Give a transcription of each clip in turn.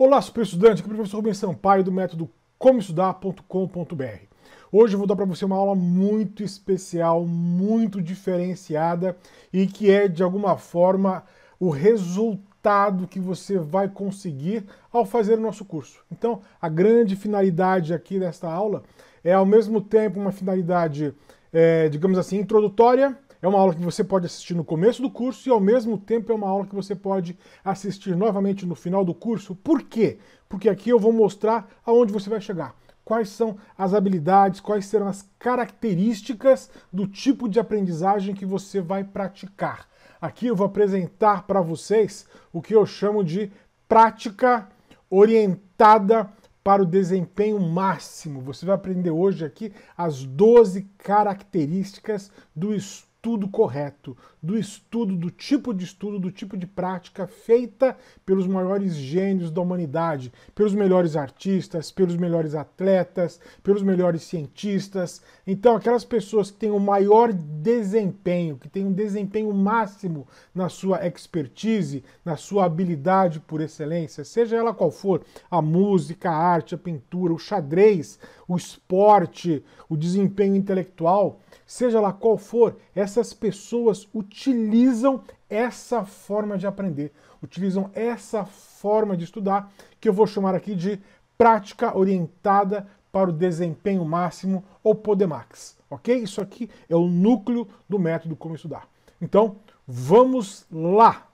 Olá, super estudante, aqui é o professor Rubens Sampaio do método comoestudar.com.br. Hoje eu vou dar para você uma aula muito especial, muito diferenciada e que é de alguma forma o resultado que você vai conseguir ao fazer o nosso curso. Então, a grande finalidade aqui desta aula é ao mesmo tempo uma finalidade, é, digamos assim, introdutória é uma aula que você pode assistir no começo do curso e, ao mesmo tempo, é uma aula que você pode assistir novamente no final do curso. Por quê? Porque aqui eu vou mostrar aonde você vai chegar quais são as habilidades, quais serão as características do tipo de aprendizagem que você vai praticar. Aqui eu vou apresentar para vocês o que eu chamo de prática orientada para o desempenho máximo. Você vai aprender hoje aqui as 12 características do estudo estudo correto, do estudo, do tipo de estudo, do tipo de prática feita pelos maiores gênios da humanidade, pelos melhores artistas, pelos melhores atletas, pelos melhores cientistas. Então, aquelas pessoas que têm o maior desempenho, que têm um desempenho máximo na sua expertise, na sua habilidade por excelência, seja ela qual for, a música, a arte, a pintura, o xadrez, o esporte, o desempenho intelectual seja lá qual for, essas pessoas utilizam essa forma de aprender, utilizam essa forma de estudar, que eu vou chamar aqui de prática orientada para o desempenho máximo ou Podemax, ok? Isso aqui é o núcleo do método como estudar. Então, vamos lá!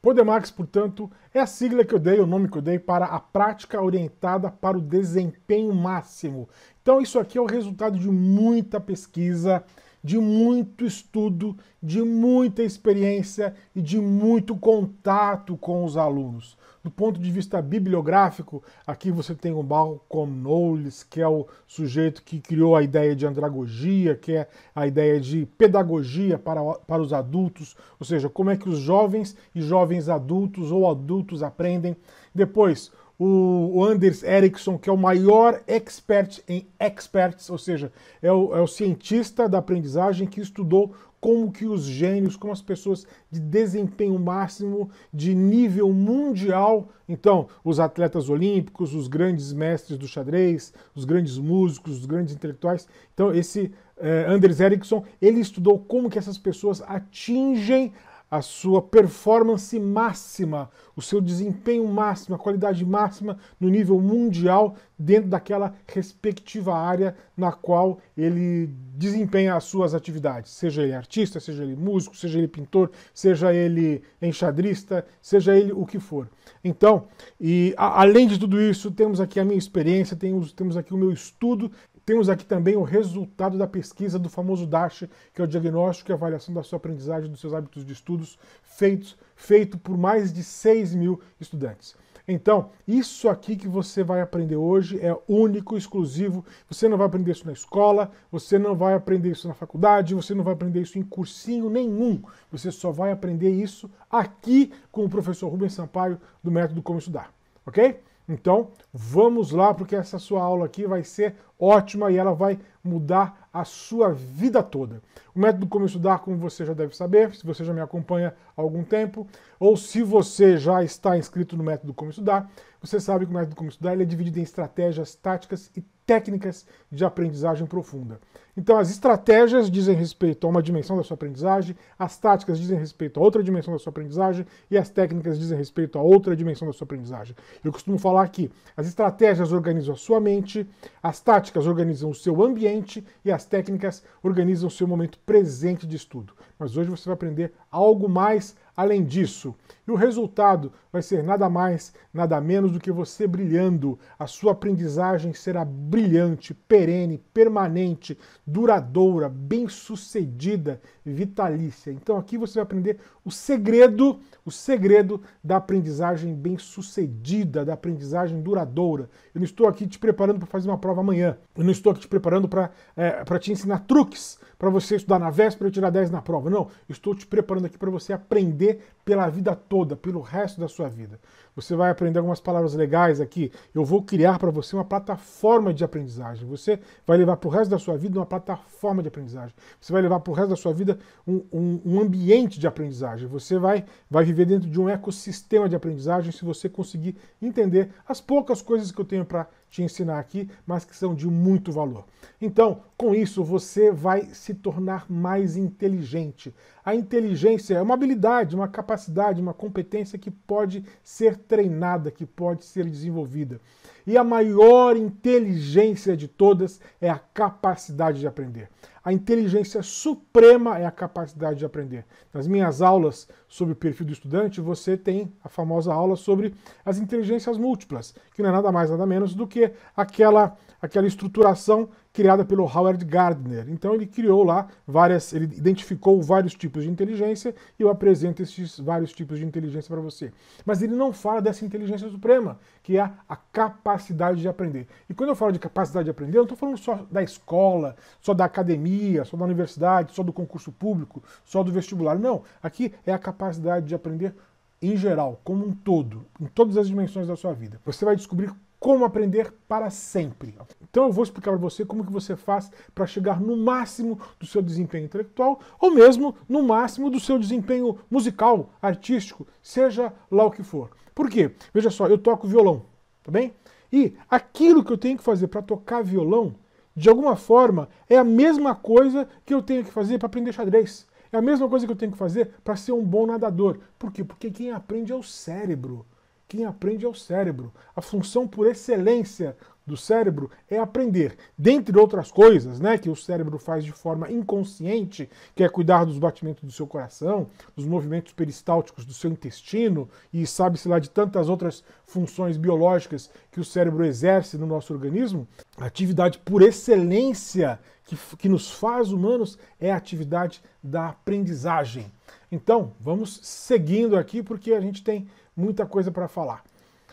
Prodemax, portanto, é a sigla que eu dei, o nome que eu dei para a prática orientada para o desempenho máximo. Então, isso aqui é o resultado de muita pesquisa de muito estudo, de muita experiência e de muito contato com os alunos. Do ponto de vista bibliográfico, aqui você tem o Malcolm Knowles, que é o sujeito que criou a ideia de andragogia, que é a ideia de pedagogia para, para os adultos, ou seja, como é que os jovens e jovens adultos ou adultos aprendem. Depois, o Anders Ericsson, que é o maior expert em experts, ou seja, é o, é o cientista da aprendizagem que estudou como que os gênios, como as pessoas de desempenho máximo, de nível mundial, então, os atletas olímpicos, os grandes mestres do xadrez, os grandes músicos, os grandes intelectuais. Então, esse eh, Anders Ericsson, ele estudou como que essas pessoas atingem a sua performance máxima, o seu desempenho máximo, a qualidade máxima no nível mundial dentro daquela respectiva área na qual ele desempenha as suas atividades. Seja ele artista, seja ele músico, seja ele pintor, seja ele enxadrista, seja ele o que for. Então, e a, além de tudo isso, temos aqui a minha experiência, temos, temos aqui o meu estudo temos aqui também o resultado da pesquisa do famoso DASH, que é o diagnóstico e avaliação da sua aprendizagem dos seus hábitos de estudos, feitos, feito por mais de 6 mil estudantes. Então, isso aqui que você vai aprender hoje é único, exclusivo. Você não vai aprender isso na escola, você não vai aprender isso na faculdade, você não vai aprender isso em cursinho nenhum. Você só vai aprender isso aqui com o professor Rubens Sampaio do Método Como Estudar. Ok? Então, vamos lá, porque essa sua aula aqui vai ser ótima e ela vai mudar a sua vida toda. O método Como Estudar, como você já deve saber, se você já me acompanha há algum tempo, ou se você já está inscrito no método Como Estudar, você sabe que o método Como Estudar ele é dividido em estratégias, táticas e técnicas de aprendizagem profunda. Então, as estratégias dizem respeito a uma dimensão da sua aprendizagem, as táticas dizem respeito a outra dimensão da sua aprendizagem e as técnicas dizem respeito a outra dimensão da sua aprendizagem. Eu costumo falar que as estratégias organizam a sua mente, as táticas organizam o seu ambiente e as técnicas organizam o seu momento presente de estudo. Mas hoje você vai aprender algo mais além disso. E o resultado vai ser nada mais, nada menos do que você brilhando. A sua aprendizagem será brilhante, perene, permanente, duradoura, bem-sucedida, vitalícia. Então aqui você vai aprender o segredo, o segredo da aprendizagem bem-sucedida, da aprendizagem duradoura. Eu não estou aqui te preparando para fazer uma prova amanhã. Eu não estou aqui te preparando para é, te ensinar truques para você estudar na véspera e tirar 10 na prova. Não, estou te preparando aqui para você aprender pela vida toda, pelo resto da sua vida. Você vai aprender algumas palavras legais aqui. Eu vou criar para você uma plataforma de aprendizagem. Você vai levar para o resto da sua vida uma plataforma de aprendizagem. Você vai levar para o resto da sua vida um, um, um ambiente de aprendizagem. Você vai, vai viver dentro de um ecossistema de aprendizagem se você conseguir entender as poucas coisas que eu tenho para te ensinar aqui, mas que são de muito valor. Então, com isso, você vai se tornar mais inteligente. A inteligência é uma habilidade, uma capacidade, uma competência que pode ser treinada, que pode ser desenvolvida. E a maior inteligência de todas é a capacidade de aprender a inteligência suprema é a capacidade de aprender. Nas minhas aulas sobre o perfil do estudante, você tem a famosa aula sobre as inteligências múltiplas, que não é nada mais nada menos do que aquela, aquela estruturação criada pelo Howard Gardner. Então ele criou lá várias, ele identificou vários tipos de inteligência e eu apresento esses vários tipos de inteligência para você. Mas ele não fala dessa inteligência suprema, que é a capacidade de aprender. E quando eu falo de capacidade de aprender, eu não estou falando só da escola, só da academia, só da universidade, só do concurso público, só do vestibular. Não, aqui é a capacidade de aprender em geral, como um todo, em todas as dimensões da sua vida. Você vai descobrir como aprender para sempre. Então eu vou explicar para você como que você faz para chegar no máximo do seu desempenho intelectual ou mesmo no máximo do seu desempenho musical, artístico, seja lá o que for. Por quê? Veja só, eu toco violão, tá bem? E aquilo que eu tenho que fazer para tocar violão, de alguma forma, é a mesma coisa que eu tenho que fazer para aprender xadrez. É a mesma coisa que eu tenho que fazer para ser um bom nadador. Por quê? Porque quem aprende é o cérebro. Quem aprende é o cérebro. A função por excelência do cérebro é aprender, dentre outras coisas, né, que o cérebro faz de forma inconsciente, que é cuidar dos batimentos do seu coração, dos movimentos peristálticos do seu intestino e sabe-se lá de tantas outras funções biológicas que o cérebro exerce no nosso organismo. A atividade por excelência que, que nos faz humanos é a atividade da aprendizagem. Então, vamos seguindo aqui porque a gente tem muita coisa para falar.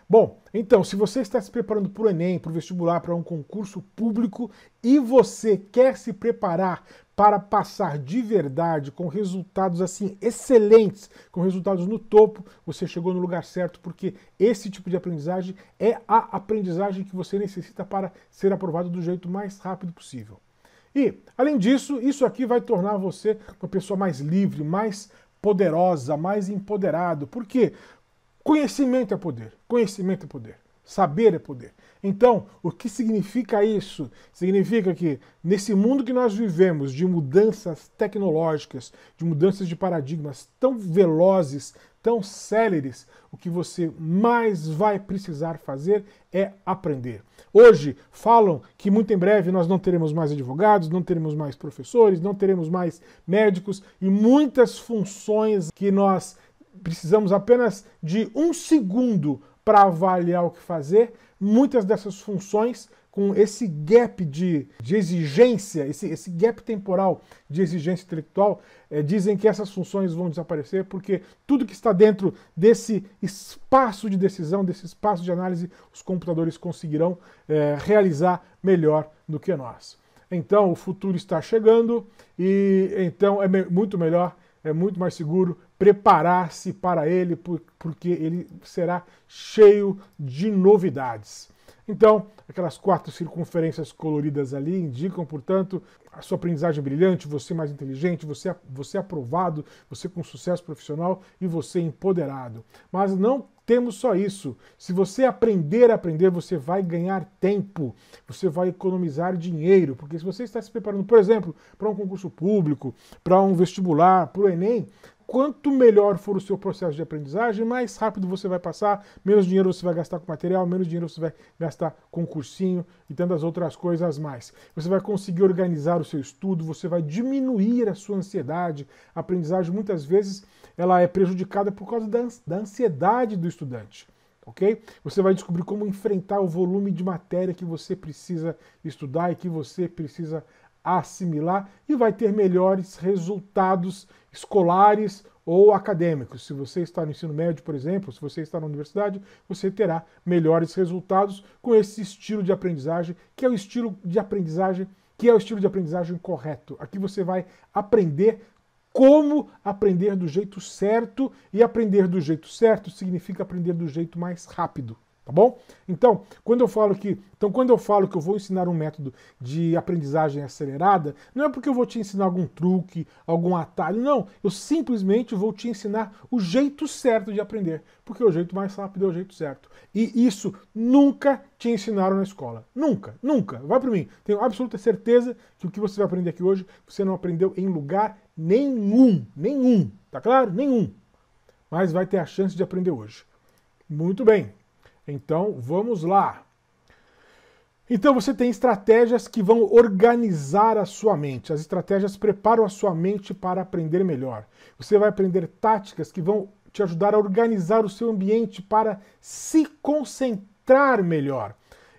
Bom, então, se você está se preparando para o Enem, para o vestibular, para um concurso público e você quer se preparar para passar de verdade com resultados assim excelentes, com resultados no topo, você chegou no lugar certo, porque esse tipo de aprendizagem é a aprendizagem que você necessita para ser aprovado do jeito mais rápido possível. E, além disso, isso aqui vai tornar você uma pessoa mais livre, mais poderosa, mais empoderado. Por quê? Conhecimento é poder. Conhecimento é poder. Saber é poder. Então, o que significa isso? Significa que nesse mundo que nós vivemos de mudanças tecnológicas, de mudanças de paradigmas tão velozes, tão céleres, o que você mais vai precisar fazer é aprender. Hoje falam que muito em breve nós não teremos mais advogados, não teremos mais professores, não teremos mais médicos e muitas funções que nós precisamos apenas de um segundo para avaliar o que fazer. Muitas dessas funções, com esse gap de, de exigência, esse, esse, gap temporal de exigência intelectual, é, dizem que essas funções vão desaparecer, porque tudo que está dentro desse espaço de decisão, desse espaço de análise, os computadores conseguirão é, realizar melhor do que nós. Então o futuro está chegando e então é me muito melhor, é muito mais seguro preparar-se para ele, porque ele será cheio de novidades. Então, aquelas quatro circunferências coloridas ali indicam, portanto, a sua aprendizagem brilhante, você mais inteligente, você, você aprovado, você com sucesso profissional e você empoderado. Mas não temos só isso. Se você aprender a aprender, você vai ganhar tempo, você vai economizar dinheiro, porque se você está se preparando, por exemplo, para um concurso público, para um vestibular, para o Enem, quanto melhor for o seu processo de aprendizagem, mais rápido você vai passar, menos dinheiro você vai gastar com material, menos dinheiro você vai gastar com cursinho e tantas outras coisas mais. Você vai conseguir organizar o seu estudo, você vai diminuir a sua ansiedade. A aprendizagem muitas vezes ela é prejudicada por causa da ansiedade do estudante. Ok? Você vai descobrir como enfrentar o volume de matéria que você precisa estudar e que você precisa assimilar e vai ter melhores resultados escolares ou acadêmicos. Se você está no ensino médio, por exemplo, se você está na universidade, você terá melhores resultados com esse estilo de aprendizagem, que é o estilo de aprendizagem que é o estilo de aprendizagem correto. Aqui você vai aprender como aprender do jeito certo e aprender do jeito certo significa aprender do jeito mais rápido tá bom? Então, quando eu falo que, então quando eu falo que eu vou ensinar um método de aprendizagem acelerada, não é porque eu vou te ensinar algum truque, algum atalho, não, eu simplesmente vou te ensinar o jeito certo de aprender, porque o jeito mais rápido é o jeito certo. E isso nunca te ensinaram na escola, nunca, nunca. Vai para mim, tenho absoluta certeza que o que você vai aprender aqui hoje, você não aprendeu em lugar nenhum, nenhum, tá claro? Nenhum. Mas vai ter a chance de aprender hoje. Muito bem, então, vamos lá. Então você tem estratégias que vão organizar a sua mente. As estratégias preparam a sua mente para aprender melhor. Você vai aprender táticas que vão te ajudar a organizar o seu ambiente para se concentrar melhor.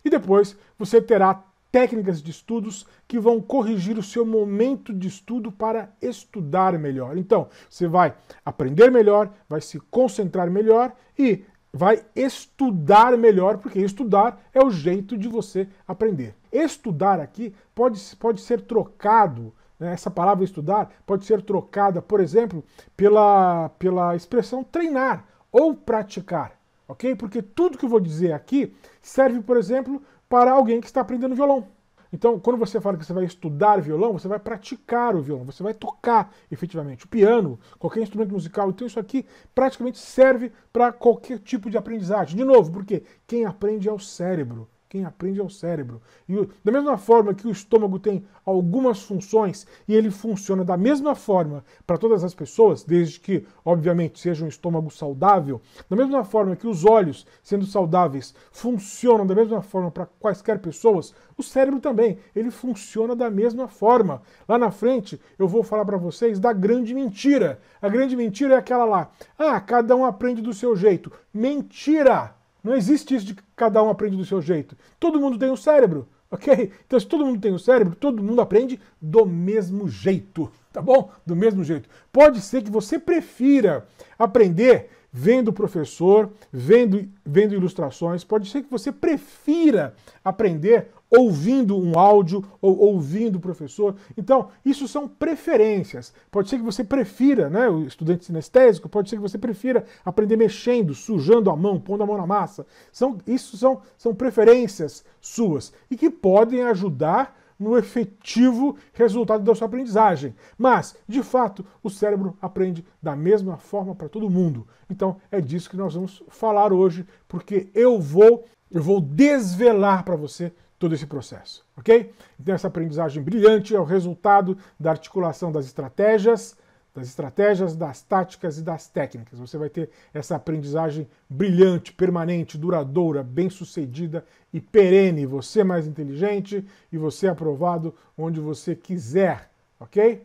E depois você terá técnicas de estudos que vão corrigir o seu momento de estudo para estudar melhor. Então, você vai aprender melhor, vai se concentrar melhor e vai estudar melhor, porque estudar é o jeito de você aprender. Estudar aqui pode, pode ser trocado, né? essa palavra estudar pode ser trocada, por exemplo, pela, pela expressão treinar ou praticar, ok? Porque tudo que eu vou dizer aqui serve, por exemplo, para alguém que está aprendendo violão. Então, quando você fala que você vai estudar violão, você vai praticar o violão, você vai tocar efetivamente. O piano, qualquer instrumento musical. Então, isso aqui praticamente serve para qualquer tipo de aprendizagem. De novo, porque quem aprende é o cérebro. Quem aprende é o cérebro. E da mesma forma que o estômago tem algumas funções e ele funciona da mesma forma para todas as pessoas, desde que, obviamente, seja um estômago saudável, da mesma forma que os olhos, sendo saudáveis, funcionam da mesma forma para quaisquer pessoas, o cérebro também, ele funciona da mesma forma. Lá na frente, eu vou falar para vocês da grande mentira. A grande mentira é aquela lá: "Ah, cada um aprende do seu jeito". Mentira! Não existe isso de que cada um aprende do seu jeito. Todo mundo tem um cérebro, ok? Então, se todo mundo tem um cérebro, todo mundo aprende do mesmo jeito, tá bom? Do mesmo jeito. Pode ser que você prefira aprender vendo o professor, vendo, vendo ilustrações, pode ser que você prefira aprender ouvindo um áudio ou ouvindo o professor. Então, isso são preferências. Pode ser que você prefira, né, o estudante sinestésico, pode ser que você prefira aprender mexendo, sujando a mão, pondo a mão na massa. São, isso são, são preferências suas e que podem ajudar no efetivo resultado da sua aprendizagem. Mas, de fato, o cérebro aprende da mesma forma para todo mundo. Então, é disso que nós vamos falar hoje, porque eu vou eu vou desvelar para você todo esse processo, ok? Então essa aprendizagem brilhante é o resultado da articulação das estratégias, das estratégias, das táticas e das técnicas. Você vai ter essa aprendizagem brilhante, permanente, duradoura, bem-sucedida e perene. Você mais inteligente e você aprovado onde você quiser, ok?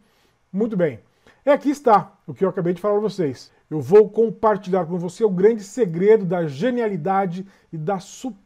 Muito bem. E aqui está o que eu acabei de falar para vocês. Eu vou compartilhar com você o grande segredo da genialidade e da super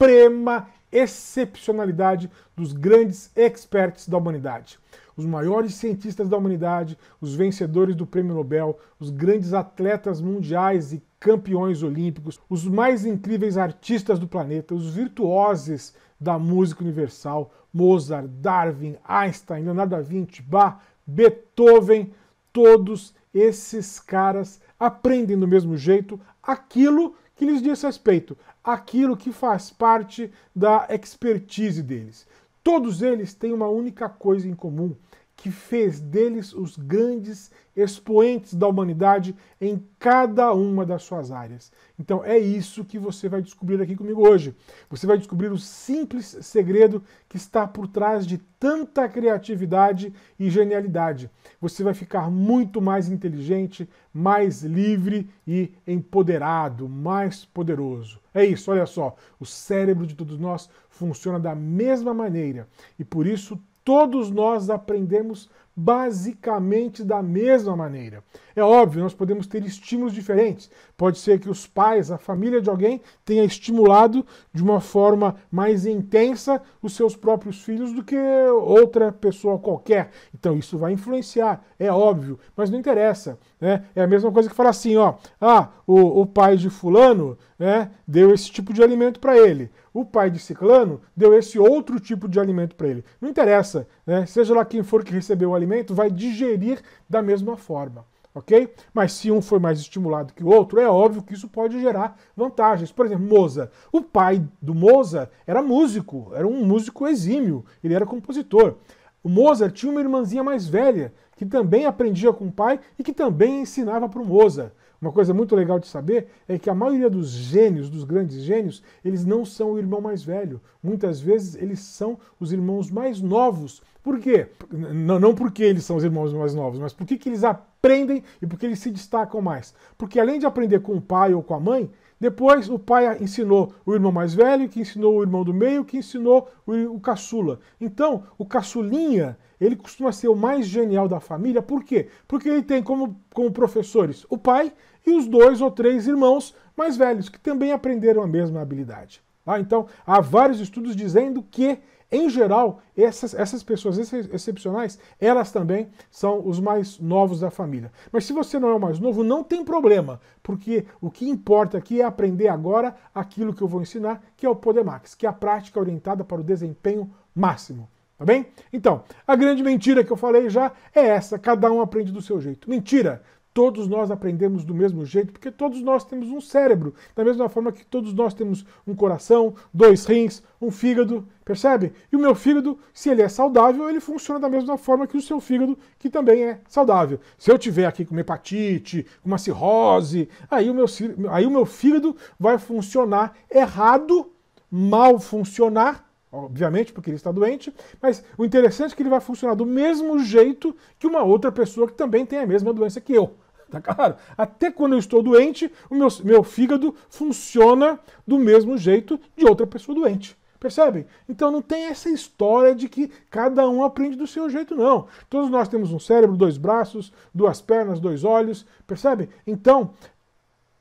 suprema excepcionalidade dos grandes experts da humanidade. Os maiores cientistas da humanidade, os vencedores do Prêmio Nobel, os grandes atletas mundiais e campeões olímpicos, os mais incríveis artistas do planeta, os virtuoses da música universal, Mozart, Darwin, Einstein, Leonardo da Vinci, Bach, Beethoven, todos esses caras aprendem do mesmo jeito aquilo que lhes diz respeito, aquilo que faz parte da expertise deles. Todos eles têm uma única coisa em comum, que fez deles os grandes expoentes da humanidade em cada uma das suas áreas. Então é isso que você vai descobrir aqui comigo hoje. Você vai descobrir o simples segredo que está por trás de tanta criatividade e genialidade. Você vai ficar muito mais inteligente, mais livre e empoderado, mais poderoso. É isso, olha só, o cérebro de todos nós funciona da mesma maneira e por isso todos nós aprendemos basicamente da mesma maneira. É óbvio, nós podemos ter estímulos diferentes. Pode ser que os pais, a família de alguém, tenha estimulado de uma forma mais intensa os seus próprios filhos do que outra pessoa qualquer. Então isso vai influenciar, é óbvio, mas não interessa. Né? É a mesma coisa que falar assim: ó, ah, o, o pai de Fulano né, deu esse tipo de alimento para ele o pai de ciclano deu esse outro tipo de alimento para ele. Não interessa, né? seja lá quem for que recebeu o alimento, vai digerir da mesma forma ok? Mas se um foi mais estimulado que o outro, é óbvio que isso pode gerar vantagens. Por exemplo, Moza. O pai do Moza era músico, era um músico exímio, ele era compositor. O Mozart tinha uma irmãzinha mais velha, que também aprendia com o pai e que também ensinava para o Mozart. Uma coisa muito legal de saber é que a maioria dos gênios, dos grandes gênios, eles não são o irmão mais velho. Muitas vezes eles são os irmãos mais novos por quê? Não, não porque eles são os irmãos mais novos, mas porque que eles aprendem e porque eles se destacam mais. Porque além de aprender com o pai ou com a mãe, depois o pai ensinou o irmão mais velho, que ensinou o irmão do meio, que ensinou o, o caçula. Então, o caçulinha, ele costuma ser o mais genial da família, por quê? Porque ele tem como, como professores o pai e os dois ou três irmãos mais velhos, que também aprenderam a mesma habilidade. Ah, então, há vários estudos dizendo que em geral, essas, essas pessoas ex excepcionais, elas também são os mais novos da família. Mas se você não é o mais novo, não tem problema, porque o que importa aqui é aprender agora aquilo que eu vou ensinar, que é o Podemax, que é a prática orientada para o desempenho máximo. Tá bem? Então, a grande mentira que eu falei já é essa: cada um aprende do seu jeito. Mentira! todos nós aprendemos do mesmo jeito, porque todos nós temos um cérebro, da mesma forma que todos nós temos um coração, dois rins, um fígado, percebe? E o meu fígado, se ele é saudável, ele funciona da mesma forma que o seu fígado, que também é saudável. Se eu tiver aqui com uma hepatite, uma cirrose, aí o meu, aí o meu fígado vai funcionar errado, mal funcionar, obviamente, porque ele está doente, mas o interessante é que ele vai funcionar do mesmo jeito que uma outra pessoa que também tem a mesma doença que eu. Tá claro. Até quando eu estou doente, o meu, meu fígado funciona do mesmo jeito de outra pessoa doente. Percebem? Então não tem essa história de que cada um aprende do seu jeito, não. Todos nós temos um cérebro, dois braços, duas pernas, dois olhos, percebem? Então,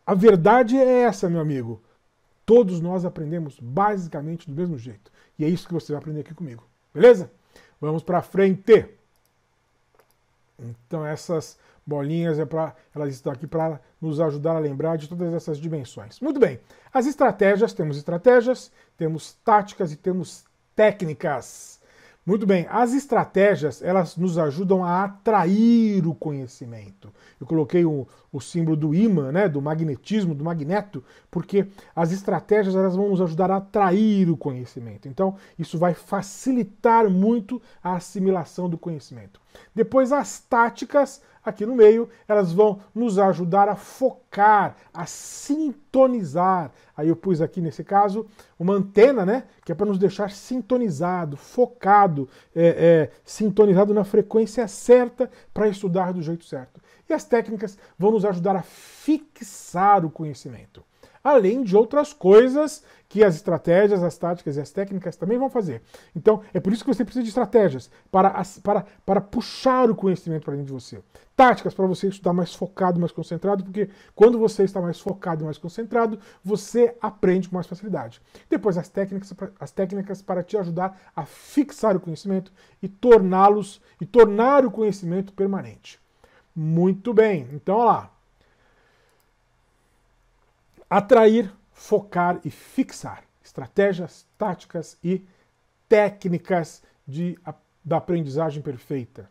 a verdade é essa, meu amigo. Todos nós aprendemos basicamente do mesmo jeito. E é isso que você vai aprender aqui comigo, beleza? Vamos para frente! Então, essas bolinhas, é pra, elas estão aqui para nos ajudar a lembrar de todas essas dimensões. Muito bem, as estratégias, temos estratégias, temos táticas e temos técnicas. Muito bem, as estratégias, elas nos ajudam a atrair o conhecimento. Eu coloquei o, o símbolo do imã, né, do magnetismo, do magneto, porque as estratégias elas vão nos ajudar a atrair o conhecimento. Então, isso vai facilitar muito a assimilação do conhecimento. Depois, as táticas, aqui no meio, elas vão nos ajudar a focar, a sintonizar. Aí eu pus aqui nesse caso uma antena, né? Que é para nos deixar sintonizado, focado, é, é, sintonizado na frequência certa para estudar do jeito certo e as técnicas vão nos ajudar a fixar o conhecimento. Além de outras coisas que as estratégias, as táticas e as técnicas também vão fazer. Então, é por isso que você precisa de estratégias para, para, para puxar o conhecimento para dentro de você. Táticas para você estudar mais focado, mais concentrado, porque quando você está mais focado e mais concentrado, você aprende com mais facilidade. Depois, as técnicas, as técnicas para te ajudar a fixar o conhecimento e torná-los e tornar o conhecimento permanente. Muito bem, então olha lá. Atrair, focar e fixar. Estratégias, táticas e técnicas de, da aprendizagem perfeita.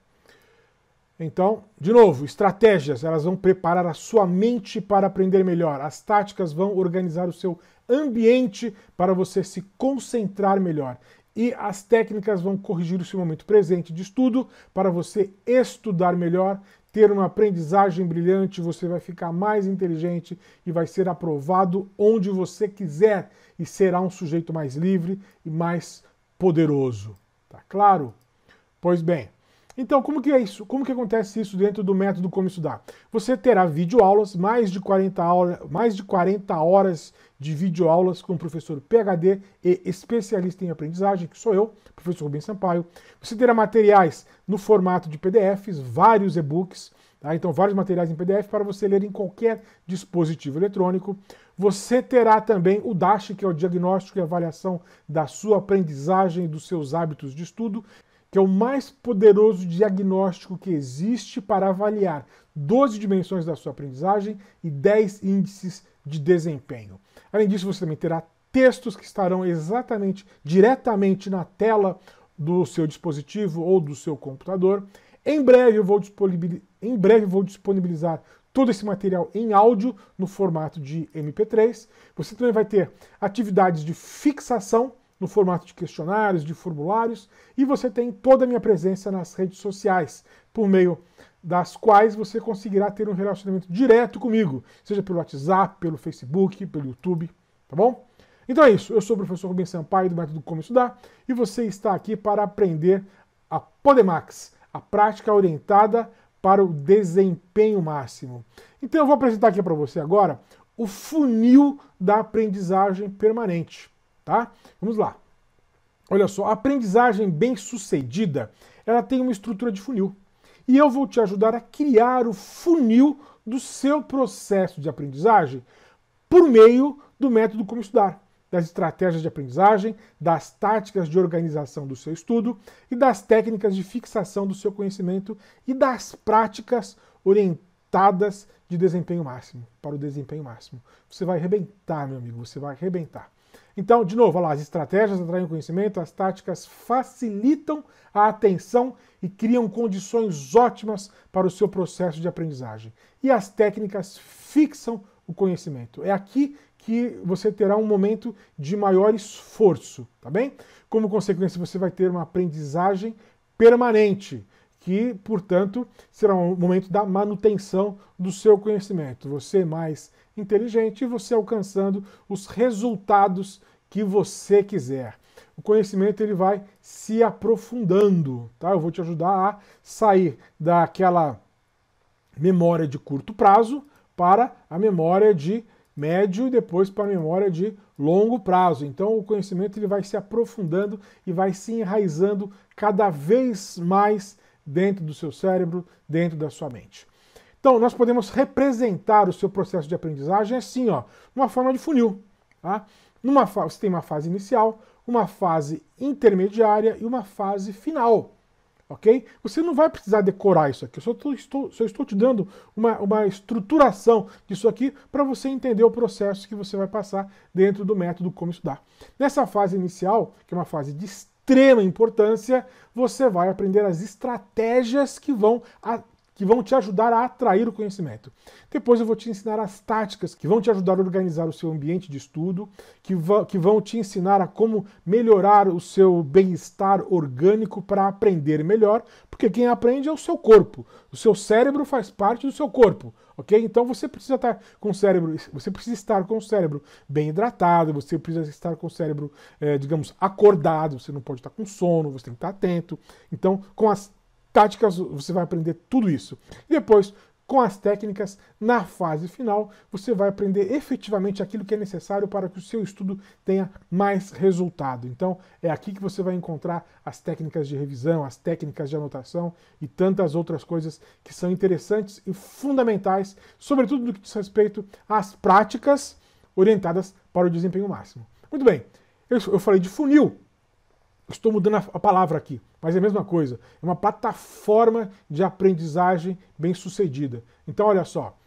Então, de novo, estratégias, elas vão preparar a sua mente para aprender melhor. As táticas vão organizar o seu ambiente para você se concentrar melhor. E as técnicas vão corrigir o seu momento presente de estudo para você estudar melhor ter uma aprendizagem brilhante, você vai ficar mais inteligente e vai ser aprovado onde você quiser e será um sujeito mais livre e mais poderoso. Tá claro? Pois bem, então, como que é isso? Como que acontece isso dentro do método Como Estudar? Você terá videoaulas, mais de 40 horas, mais de 40 horas de videoaulas com o professor PhD e especialista em aprendizagem, que sou eu, professor Rubens Sampaio. Você terá materiais no formato de PDFs, vários e-books, tá? então vários materiais em PDF para você ler em qualquer dispositivo eletrônico. Você terá também o DASH, que é o diagnóstico e avaliação da sua aprendizagem e dos seus hábitos de estudo que é o mais poderoso diagnóstico que existe para avaliar 12 dimensões da sua aprendizagem e 10 índices de desempenho. Além disso, você também terá textos que estarão exatamente diretamente na tela do seu dispositivo ou do seu computador. Em breve eu vou, em breve vou disponibilizar todo esse material em áudio no formato de MP3. Você também vai ter atividades de fixação no formato de questionários, de formulários, e você tem toda a minha presença nas redes sociais, por meio das quais você conseguirá ter um relacionamento direto comigo, seja pelo WhatsApp, pelo Facebook, pelo YouTube, tá bom? Então é isso, eu sou o professor Rubens Sampaio do Método Como Estudar e você está aqui para aprender a Podemax, a prática orientada para o desempenho máximo. Então eu vou apresentar aqui para você agora o funil da aprendizagem permanente tá? Vamos lá. Olha só, a aprendizagem bem-sucedida, ela tem uma estrutura de funil. E eu vou te ajudar a criar o funil do seu processo de aprendizagem por meio do método Como Estudar, das estratégias de aprendizagem, das táticas de organização do seu estudo e das técnicas de fixação do seu conhecimento e das práticas orientadas de desempenho máximo, para o desempenho máximo. Você vai arrebentar, meu amigo, você vai arrebentar. Então, de novo, lá, as estratégias atraem conhecimento, as táticas facilitam a atenção e criam condições ótimas para o seu processo de aprendizagem. E as técnicas fixam o conhecimento. É aqui que você terá um momento de maior esforço, tá bem? Como consequência, você vai ter uma aprendizagem permanente que, portanto, será um momento da manutenção do seu conhecimento. Você mais inteligente e você alcançando os resultados que você quiser. O conhecimento ele vai se aprofundando, tá? Eu vou te ajudar a sair daquela memória de curto prazo para a memória de médio e depois para a memória de longo prazo. Então o conhecimento ele vai se aprofundando e vai se enraizando cada vez mais dentro do seu cérebro, dentro da sua mente. Então, nós podemos representar o seu processo de aprendizagem assim, ó, numa forma de funil. Tá? Numa você tem uma fase inicial, uma fase intermediária e uma fase final. Ok? Você não vai precisar decorar isso aqui. Eu só, tô, estou, só estou te dando uma, uma estruturação disso aqui para você entender o processo que você vai passar dentro do método Como Estudar. Nessa fase inicial, que é uma fase de extrema importância, você vai aprender as estratégias que vão que vão te ajudar a atrair o conhecimento. Depois eu vou te ensinar as táticas que vão te ajudar a organizar o seu ambiente de estudo, que, que vão te ensinar a como melhorar o seu bem-estar orgânico para aprender melhor, porque quem aprende é o seu corpo. O seu cérebro faz parte do seu corpo. Ok? Então você precisa estar tá com o cérebro, você precisa estar com o cérebro bem hidratado, você precisa estar com o cérebro, é, digamos, acordado, você não pode estar tá com sono, você tem que estar tá atento. Então, com as táticas, você vai aprender tudo isso. Depois, com as técnicas, na fase final, você vai aprender efetivamente aquilo que é necessário para que o seu estudo tenha mais resultado. Então, é aqui que você vai encontrar as técnicas de revisão, as técnicas de anotação e tantas outras coisas que são interessantes e fundamentais, sobretudo no que diz respeito às práticas orientadas para o desempenho máximo. Muito bem, eu, eu falei de funil, Estou mudando a palavra aqui, mas é a mesma coisa. É uma plataforma de aprendizagem bem sucedida. Então, olha só,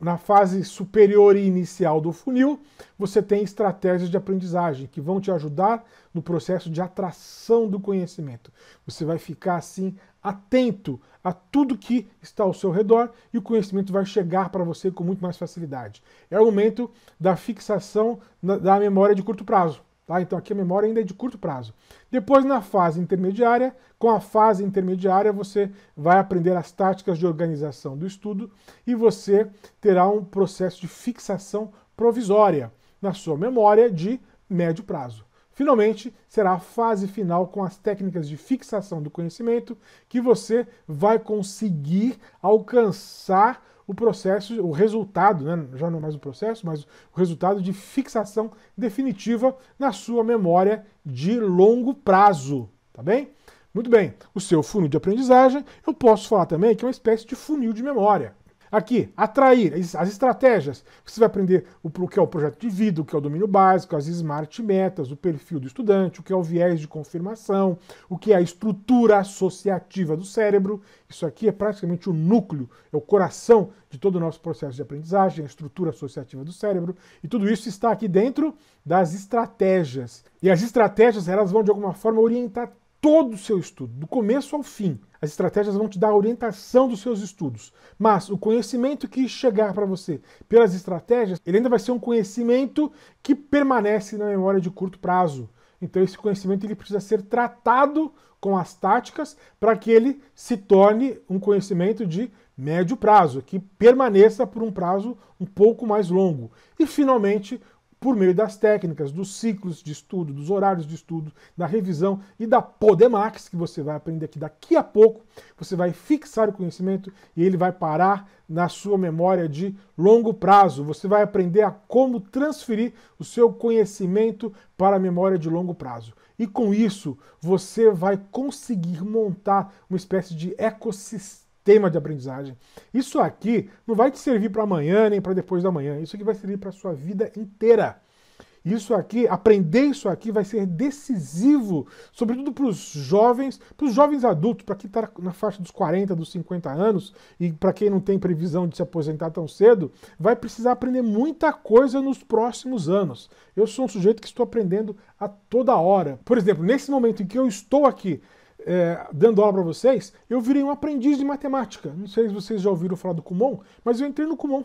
na fase superior e inicial do funil, você tem estratégias de aprendizagem que vão te ajudar no processo de atração do conhecimento. Você vai ficar assim atento a tudo que está ao seu redor e o conhecimento vai chegar para você com muito mais facilidade. É o momento da fixação da memória de curto prazo. Tá? Então aqui a memória ainda é de curto prazo. Depois na fase intermediária, com a fase intermediária você vai aprender as táticas de organização do estudo e você terá um processo de fixação provisória na sua memória de médio prazo. Finalmente, será a fase final com as técnicas de fixação do conhecimento que você vai conseguir alcançar o processo, o resultado, né, já não é mais o processo, mas o resultado de fixação definitiva na sua memória de longo prazo, tá bem? Muito bem, o seu funil de aprendizagem, eu posso falar também que é uma espécie de funil de memória. Aqui, atrair as estratégias. Você vai aprender o que é o projeto de vida, o que é o domínio básico, as smart metas, o perfil do estudante, o que é o viés de confirmação, o que é a estrutura associativa do cérebro. Isso aqui é praticamente o núcleo, é o coração de todo o nosso processo de aprendizagem, a estrutura associativa do cérebro. E tudo isso está aqui dentro das estratégias. E as estratégias, elas vão de alguma forma orientar todo o seu estudo, do começo ao fim. As estratégias vão te dar a orientação dos seus estudos. Mas o conhecimento que chegar para você pelas estratégias, ele ainda vai ser um conhecimento que permanece na memória de curto prazo. Então esse conhecimento ele precisa ser tratado com as táticas para que ele se torne um conhecimento de médio prazo, que permaneça por um prazo um pouco mais longo. E finalmente, por meio das técnicas, dos ciclos de estudo, dos horários de estudo, da revisão e da Podemax, que você vai aprender aqui daqui a pouco. Você vai fixar o conhecimento e ele vai parar na sua memória de longo prazo. Você vai aprender a como transferir o seu conhecimento para a memória de longo prazo. E com isso, você vai conseguir montar uma espécie de ecossistema sistema de aprendizagem. Isso aqui não vai te servir para amanhã nem para depois da manhã. Isso aqui vai servir para a sua vida inteira. Isso aqui, aprender isso aqui vai ser decisivo, sobretudo para os jovens, para os jovens adultos, para quem está na faixa dos 40, dos 50 anos e para quem não tem previsão de se aposentar tão cedo, vai precisar aprender muita coisa nos próximos anos. Eu sou um sujeito que estou aprendendo a toda hora. Por exemplo, nesse momento em que eu estou aqui é, dando aula para vocês, eu virei um aprendiz de matemática. Não sei se vocês já ouviram falar do Kumon, mas eu entrei no Kumon.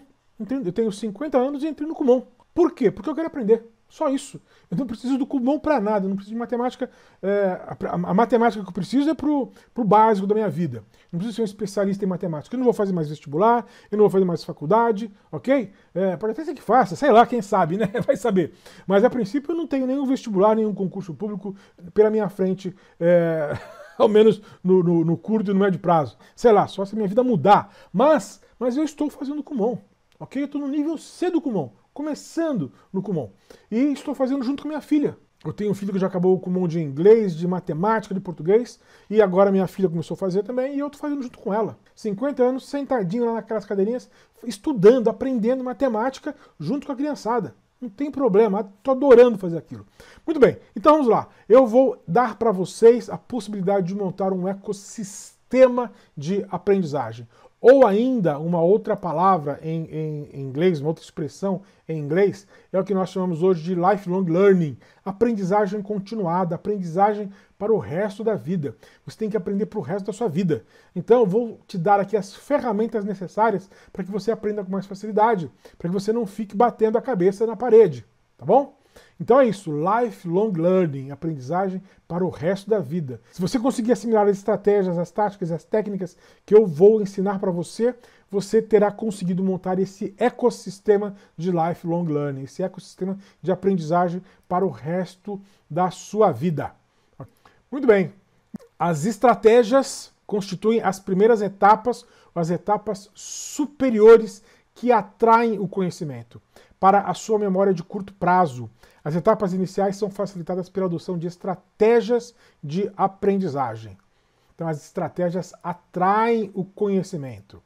Eu tenho 50 anos e entrei no Kumon. Por quê? Porque eu quero aprender. Só isso. Eu não preciso do Kumon para nada, eu não preciso de matemática. É, a, a, matemática que eu preciso é pro, básico da minha vida. Eu não preciso ser um especialista em matemática. Eu não vou fazer mais vestibular, eu não vou fazer mais faculdade, ok? É, pode até ser que faça, sei lá, quem sabe, né? Vai saber. Mas a princípio eu não tenho nenhum vestibular, nenhum concurso público pela minha frente. É... ao menos no, no, no curto e no médio prazo. Sei lá, só se minha vida mudar. Mas, mas eu estou fazendo Kumon, ok? Eu estou no nível C do Kumon, começando no Kumon. E estou fazendo junto com minha filha. Eu tenho um filho que já acabou o Kumon de inglês, de matemática, de português, e agora minha filha começou a fazer também, e eu estou fazendo junto com ela. 50 anos, sentadinho lá naquelas cadeirinhas, estudando, aprendendo matemática junto com a criançada. Não tem problema, estou adorando fazer aquilo. Muito bem, então vamos lá. Eu vou dar para vocês a possibilidade de montar um ecossistema de aprendizagem. Ou ainda, uma outra palavra em, em, em, inglês, uma outra expressão em inglês, é o que nós chamamos hoje de lifelong learning, aprendizagem continuada, aprendizagem para o resto da vida. Você tem que aprender para o resto da sua vida. Então, eu vou te dar aqui as ferramentas necessárias para que você aprenda com mais facilidade, para que você não fique batendo a cabeça na parede, tá bom? Então é isso, lifelong learning, aprendizagem para o resto da vida. Se você conseguir assimilar as estratégias, as táticas, as técnicas que eu vou ensinar para você, você terá conseguido montar esse ecossistema de lifelong learning, esse ecossistema de aprendizagem para o resto da sua vida. Muito bem. As estratégias constituem as primeiras etapas, as etapas superiores que atraem o conhecimento para a sua memória de curto prazo, as etapas iniciais são facilitadas pela adoção de estratégias de aprendizagem. Então, as estratégias atraem o conhecimento.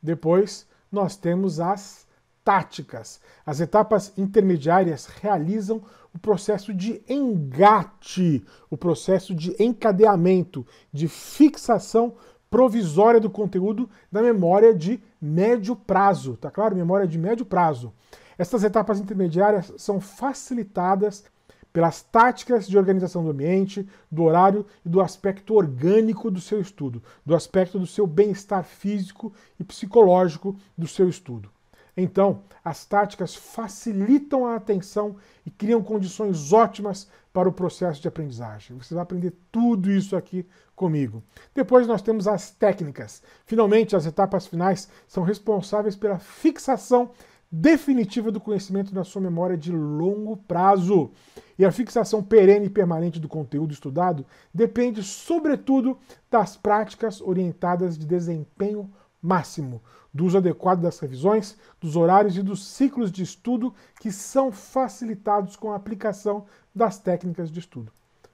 Depois, nós temos as táticas. As etapas intermediárias realizam o processo de engate, o processo de encadeamento, de fixação provisória do conteúdo na memória de médio prazo, tá claro? Memória de médio prazo. Essas etapas intermediárias são facilitadas pelas táticas de organização do ambiente, do horário e do aspecto orgânico do seu estudo, do aspecto do seu bem-estar físico e psicológico do seu estudo. Então, as táticas facilitam a atenção e criam condições ótimas para o processo de aprendizagem. Você vai aprender tudo isso aqui comigo. Depois nós temos as técnicas. Finalmente, as etapas finais são responsáveis pela fixação definitiva do conhecimento na sua memória de longo prazo. E a fixação perene e permanente do conteúdo estudado depende, sobretudo, das práticas orientadas de desempenho máximo, do uso adequado das revisões, dos horários e dos ciclos de estudo que são facilitados com a aplicação das técnicas de estudo.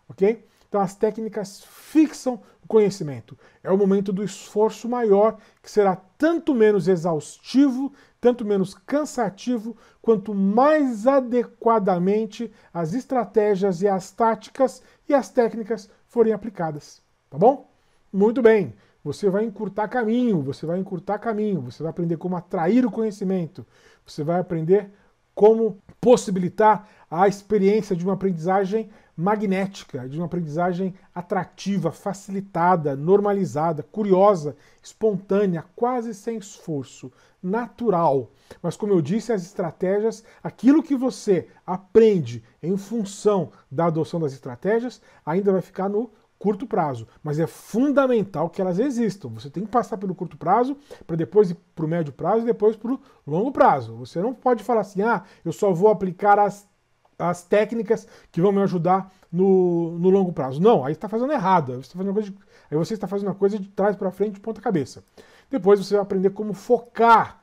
Ok? Então as técnicas fixam o conhecimento. É o momento do esforço maior, que será tanto menos exaustivo, tanto menos cansativo, quanto mais adequadamente as estratégias e as táticas e as técnicas forem aplicadas. Tá bom? Muito bem. Você vai encurtar caminho, você vai encurtar caminho, você vai aprender como atrair o conhecimento, você vai aprender como possibilitar a experiência de uma aprendizagem magnética, de uma aprendizagem atrativa, facilitada, normalizada, curiosa, espontânea, quase sem esforço, natural. Mas como eu disse, as estratégias, aquilo que você aprende em função da adoção das estratégias, ainda vai ficar no curto prazo, mas é fundamental que elas existam. Você tem que passar pelo curto prazo para depois ir para o médio prazo e depois para o longo prazo. Você não pode falar assim, ah, eu só vou aplicar as as técnicas que vão me ajudar no, no longo prazo. Não, aí está fazendo errado. Você fazendo aí você está tá fazendo uma coisa de trás para frente, de ponta cabeça. Depois você vai aprender como focar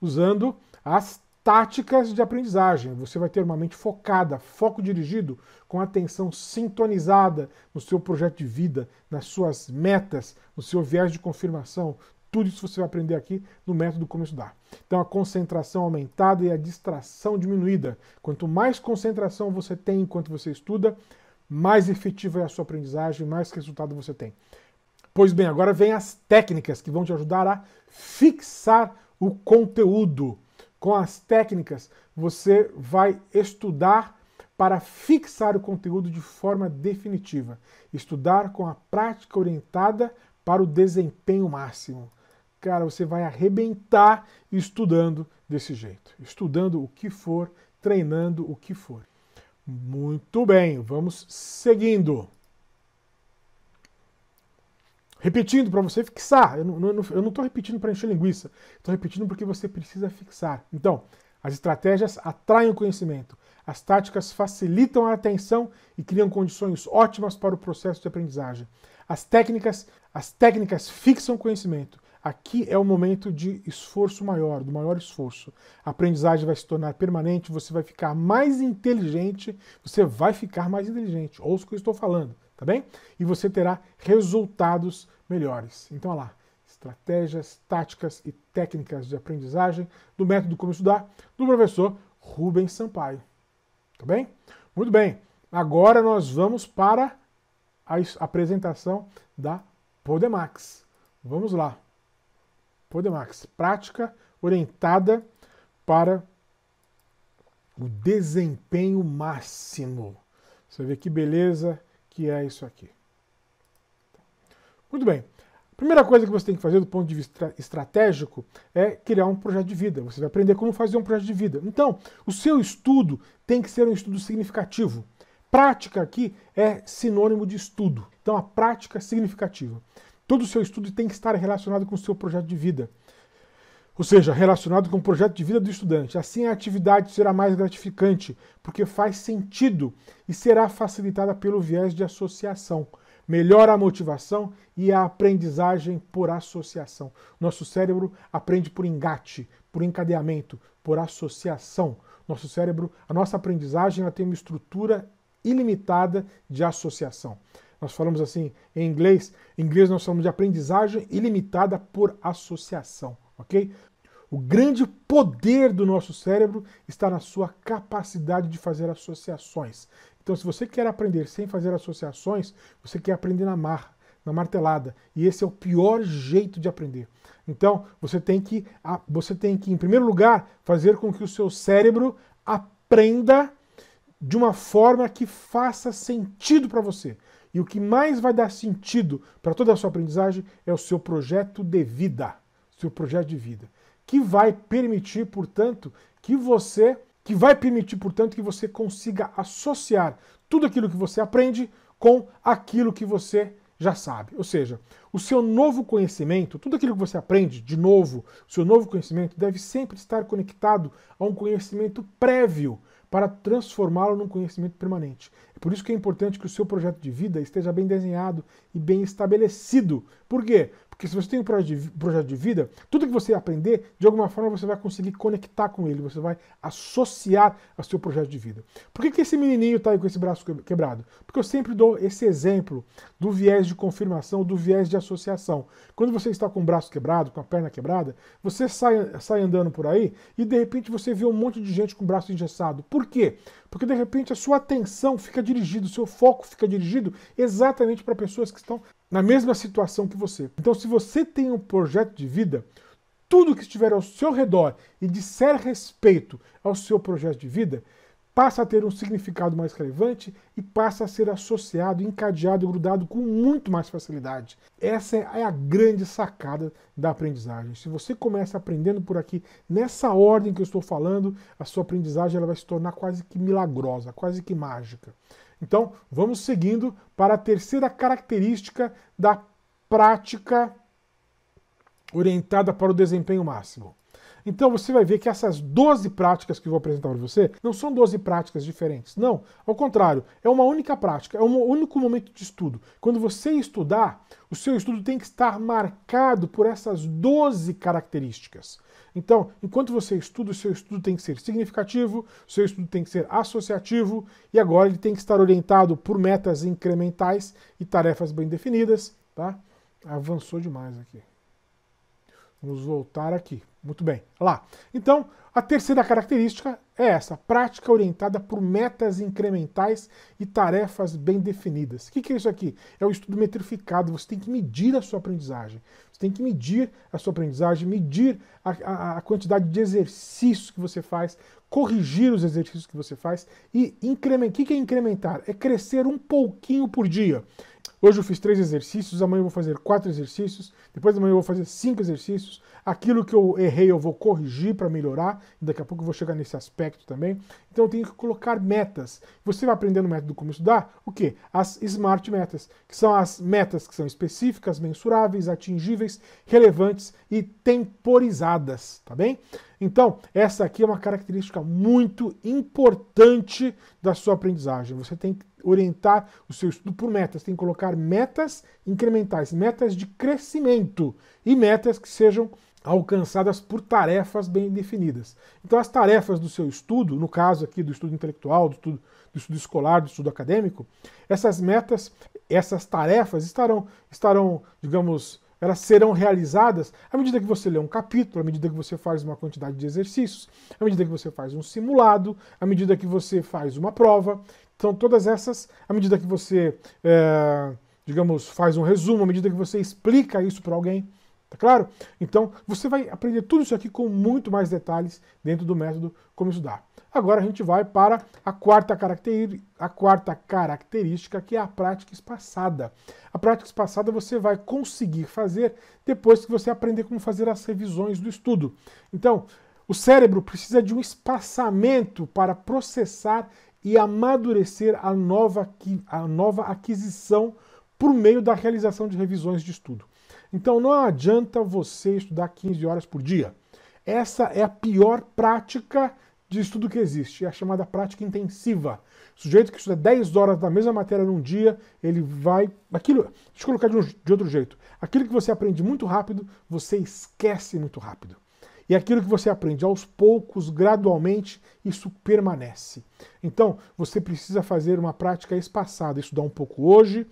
usando as táticas de aprendizagem. Você vai ter uma mente focada, foco dirigido, com atenção sintonizada no seu projeto de vida, nas suas metas, no seu viés de confirmação, tudo isso você vai aprender aqui no método Como Estudar. Então a concentração aumentada e a distração diminuída. Quanto mais concentração você tem enquanto você estuda, mais efetiva é a sua aprendizagem, mais resultado você tem. Pois bem, agora vem as técnicas que vão te ajudar a fixar o conteúdo. Com as técnicas, você vai estudar para fixar o conteúdo de forma definitiva. Estudar com a prática orientada para o desempenho máximo cara, você vai arrebentar estudando desse jeito. Estudando o que for, treinando o que for. Muito bem, vamos seguindo. Repetindo para você fixar. Eu não estou repetindo para encher linguiça. Estou repetindo porque você precisa fixar. Então, as estratégias atraem o conhecimento. As táticas facilitam a atenção e criam condições ótimas para o processo de aprendizagem. As técnicas, as técnicas fixam conhecimento. Aqui é o momento de esforço maior, do maior esforço. A aprendizagem vai se tornar permanente, você vai ficar mais inteligente, você vai ficar mais inteligente. Ouça o que eu estou falando, tá bem? E você terá resultados melhores. Então, olha lá. Estratégias, táticas e técnicas de aprendizagem do método Como Estudar, do professor Rubens Sampaio. Tá bem? Muito bem. Agora nós vamos para a apresentação da Podemax. Vamos lá. Podemax, prática orientada para o desempenho máximo. Você vê que beleza que é isso aqui. Muito bem. A primeira coisa que você tem que fazer do ponto de vista estratégico é criar um projeto de vida. Você vai aprender como fazer um projeto de vida. Então, o seu estudo tem que ser um estudo significativo. Prática aqui é sinônimo de estudo. Então, a prática significativa. Todo o seu estudo tem que estar relacionado com o seu projeto de vida. Ou seja, relacionado com o projeto de vida do estudante. Assim, a atividade será mais gratificante, porque faz sentido e será facilitada pelo viés de associação. Melhora a motivação e a aprendizagem por associação. Nosso cérebro aprende por engate, por encadeamento, por associação. Nosso cérebro, a nossa aprendizagem, ela tem uma estrutura ilimitada de associação. Nós falamos assim em inglês. Em inglês nós falamos de aprendizagem ilimitada por associação, ok? O grande poder do nosso cérebro está na sua capacidade de fazer associações. Então, se você quer aprender sem fazer associações, você quer aprender na marra, na martelada. E esse é o pior jeito de aprender. Então, você tem que, você tem que em primeiro lugar, fazer com que o seu cérebro aprenda de uma forma que faça sentido para você. E o que mais vai dar sentido para toda a sua aprendizagem é o seu projeto de vida, seu projeto de vida, que vai permitir, portanto, que você que vai permitir, portanto, que você consiga associar tudo aquilo que você aprende com aquilo que você já sabe. Ou seja, o seu novo conhecimento, tudo aquilo que você aprende de novo, o seu novo conhecimento deve sempre estar conectado a um conhecimento prévio para transformá-lo num conhecimento permanente. Por isso que é importante que o seu projeto de vida esteja bem desenhado e bem estabelecido. Por quê? Porque se você tem um projeto de vida, tudo que você aprender, de alguma forma você vai conseguir conectar com ele, você vai associar ao seu projeto de vida. Por que, que esse menininho está aí com esse braço quebrado? Porque eu sempre dou esse exemplo do viés de confirmação, do viés de associação. Quando você está com o braço quebrado, com a perna quebrada, você sai, sai andando por aí e de repente você vê um monte de gente com o braço engessado. Por quê? Porque de repente a sua atenção fica dirigida, o seu foco fica dirigido exatamente para pessoas que estão na mesma situação que você. Então, se você tem um projeto de vida, tudo que estiver ao seu redor e disser respeito ao seu projeto de vida passa a ter um significado mais relevante e passa a ser associado, encadeado, grudado com muito mais facilidade. Essa é a grande sacada da aprendizagem. Se você começa aprendendo por aqui, nessa ordem que eu estou falando, a sua aprendizagem ela vai se tornar quase que milagrosa, quase que mágica. Então, vamos seguindo para a terceira característica da prática orientada para o desempenho máximo. Então você vai ver que essas 12 práticas que eu vou apresentar para você não são 12 práticas diferentes. Não, ao contrário, é uma única prática, é um único momento de estudo. Quando você estudar, o seu estudo tem que estar marcado por essas 12 características. Então, enquanto você estuda, o seu estudo tem que ser significativo, o seu estudo tem que ser associativo, e agora ele tem que estar orientado por metas incrementais e tarefas bem definidas. Tá? Avançou demais aqui. Vamos voltar aqui. Muito bem. Lá. Então, a terceira característica é essa: prática orientada por metas incrementais e tarefas bem definidas. O que é isso aqui? É o estudo metrificado. Você tem que medir a sua aprendizagem. Você tem que medir a sua aprendizagem, medir a, a, a quantidade de exercícios que você faz, corrigir os exercícios que você faz e incrementar. O que é incrementar? É crescer um pouquinho por dia. Hoje eu fiz três exercícios, amanhã eu vou fazer quatro exercícios, depois amanhã eu vou fazer cinco exercícios. Aquilo que eu errei eu vou corrigir para melhorar, daqui a pouco eu vou chegar nesse aspecto também. Então eu tenho que colocar metas. Você vai aprender no método como estudar o quê? As smart metas, que são as metas que são específicas, mensuráveis, atingíveis, relevantes e temporizadas, tá bem? Então, essa aqui é uma característica muito importante da sua aprendizagem. Você tem que orientar o seu estudo por metas, tem que colocar metas incrementais, metas de crescimento e metas que sejam alcançadas por tarefas bem definidas. Então, as tarefas do seu estudo, no caso aqui do estudo intelectual, do estudo, do estudo escolar, do estudo acadêmico, essas metas, essas tarefas estarão, estarão, digamos, elas serão realizadas à medida que você lê um capítulo, à medida que você faz uma quantidade de exercícios, à medida que você faz um simulado, à medida que você faz uma prova. Então, todas essas, à medida que você, é, digamos, faz um resumo, à medida que você explica isso para alguém. Tá claro? Então, você vai aprender tudo isso aqui com muito mais detalhes dentro do método Como Estudar. Agora a gente vai para a quarta, a quarta característica, que é a prática espaçada. A prática espaçada você vai conseguir fazer depois que você aprender como fazer as revisões do estudo. Então, o cérebro precisa de um espaçamento para processar e amadurecer a nova, a nova aquisição por meio da realização de revisões de estudo. Então não adianta você estudar 15 horas por dia. Essa é a pior prática de estudo que existe, é a chamada prática intensiva. O sujeito que estuda 10 horas da mesma matéria num dia, ele vai. Aquilo, deixa eu colocar de, um, de outro jeito. Aquilo que você aprende muito rápido, você esquece muito rápido. E aquilo que você aprende aos poucos, gradualmente, isso permanece. Então, você precisa fazer uma prática espaçada, estudar um pouco hoje,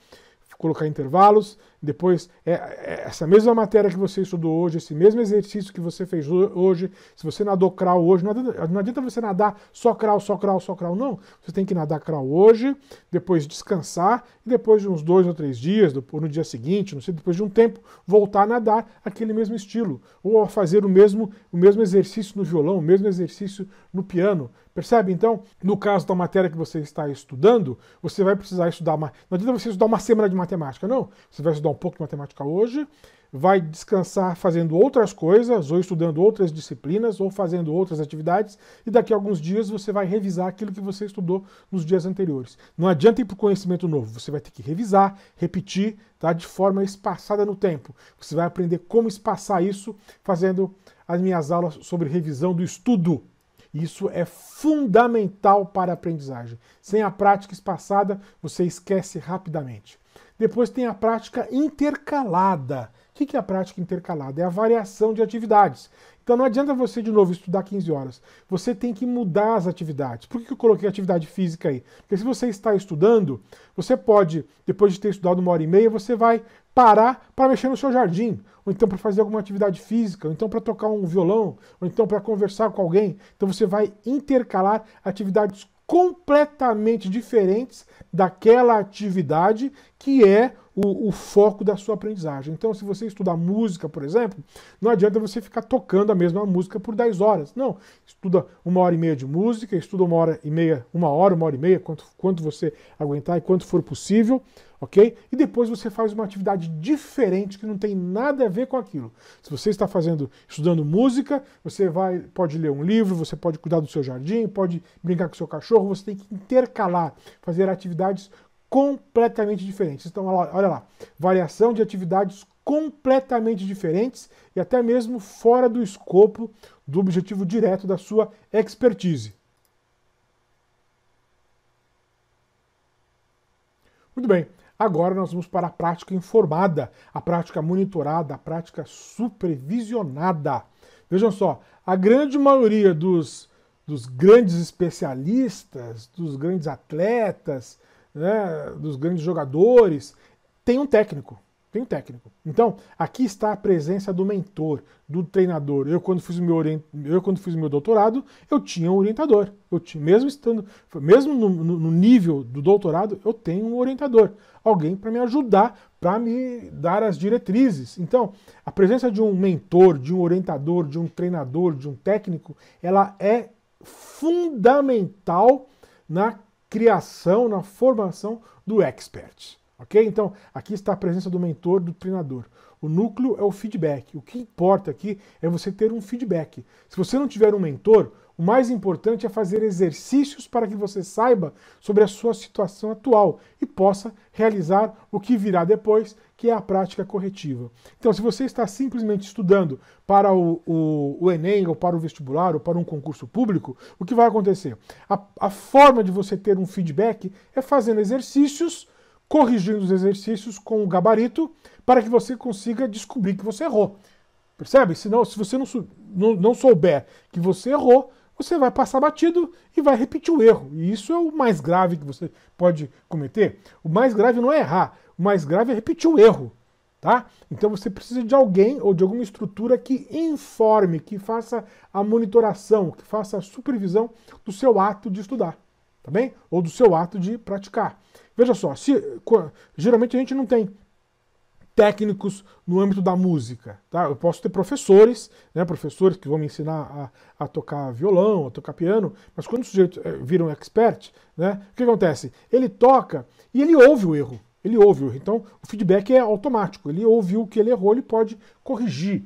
colocar intervalos, depois, é, é, essa mesma matéria que você estudou hoje, esse mesmo exercício que você fez hoje, se você nadou crawl hoje, não adianta, não adianta você nadar só crawl, só crawl, só crawl, não. Você tem que nadar crawl hoje, depois descansar, e depois de uns dois ou três dias, ou no dia seguinte, não sei, depois de um tempo, voltar a nadar aquele mesmo estilo. Ou a fazer o mesmo, o mesmo exercício no violão, o mesmo exercício no piano. Percebe? Então, no caso da matéria que você está estudando, você vai precisar estudar. Não adianta você estudar uma semana de matemática, não. Você vai estudar estudar um pouco de matemática hoje, vai descansar fazendo outras coisas, ou estudando outras disciplinas, ou fazendo outras atividades, e daqui a alguns dias você vai revisar aquilo que você estudou nos dias anteriores. Não adianta ir para o conhecimento novo, você vai ter que revisar, repetir, tá? de forma espaçada no tempo. Você vai aprender como espaçar isso fazendo as minhas aulas sobre revisão do estudo. Isso é fundamental para a aprendizagem. Sem a prática espaçada, você esquece rapidamente. Depois tem a prática intercalada. O que é a prática intercalada? É a variação de atividades. Então não adianta você de novo estudar 15 horas. Você tem que mudar as atividades. Por que eu coloquei atividade física aí? Porque se você está estudando, você pode, depois de ter estudado uma hora e meia, você vai parar para mexer no seu jardim, ou então para fazer alguma atividade física, ou então para tocar um violão, ou então para conversar com alguém. Então você vai intercalar atividades completamente diferentes daquela atividade que é o, o, foco da sua aprendizagem. Então, se você estudar música, por exemplo, não adianta você ficar tocando a mesma música por 10 horas. Não, estuda uma hora e meia de música, estuda uma hora e meia, uma hora, uma hora e meia, quanto, quanto você aguentar e quanto for possível, ok? E depois você faz uma atividade diferente que não tem nada a ver com aquilo. Se você está fazendo, estudando música, você vai, pode ler um livro, você pode cuidar do seu jardim, pode brincar com o seu cachorro, você tem que intercalar, fazer atividades completamente diferentes. Então, olha lá, variação de atividades completamente diferentes e até mesmo fora do escopo do objetivo direto da sua expertise. Muito bem, agora nós vamos para a prática informada, a prática monitorada, a prática supervisionada. Vejam só, a grande maioria dos, dos grandes especialistas, dos grandes atletas, né, dos grandes jogadores, tem um técnico. Tem um técnico. Então, aqui está a presença do mentor, do treinador. Eu, quando fiz o meu, orient... eu, quando fiz meu doutorado, eu tinha um orientador. Eu tinha, mesmo estando, mesmo no, no nível do doutorado, eu tenho um orientador. Alguém para me ajudar, para me dar as diretrizes. Então, a presença de um mentor, de um orientador, de um treinador, de um técnico, ela é fundamental na criação, na formação do expert. Ok? Então, aqui está a presença do mentor, do treinador. O núcleo é o feedback. O que importa aqui é você ter um feedback. Se você não tiver um mentor, o mais importante é fazer exercícios para que você saiba sobre a sua situação atual e possa realizar o que virá depois, que é a prática corretiva. Então, se você está simplesmente estudando para o, o, o Enem, ou para o vestibular, ou para um concurso público, o que vai acontecer? A, a forma de você ter um feedback é fazendo exercícios, corrigindo os exercícios com o gabarito, para que você consiga descobrir que você errou. Percebe? Senão, se você não, não, não souber que você errou, você vai passar batido e vai repetir o erro. E isso é o mais grave que você pode cometer. O mais grave não é errar, o mais grave é repetir o erro. Tá? Então você precisa de alguém ou de alguma estrutura que informe, que faça a monitoração, que faça a supervisão do seu ato de estudar, tá bem? Ou do seu ato de praticar. Veja só, se, geralmente a gente não tem técnicos no âmbito da música. Tá? Eu posso ter professores, né, professores que vão me ensinar a, a tocar violão, a tocar piano, mas quando o sujeito é, eh, vira um expert, né, o que acontece? Ele toca e ele ouve o erro. Ele ouve o erro. Então, o feedback é automático. Ele ouviu o que ele errou, ele pode corrigir.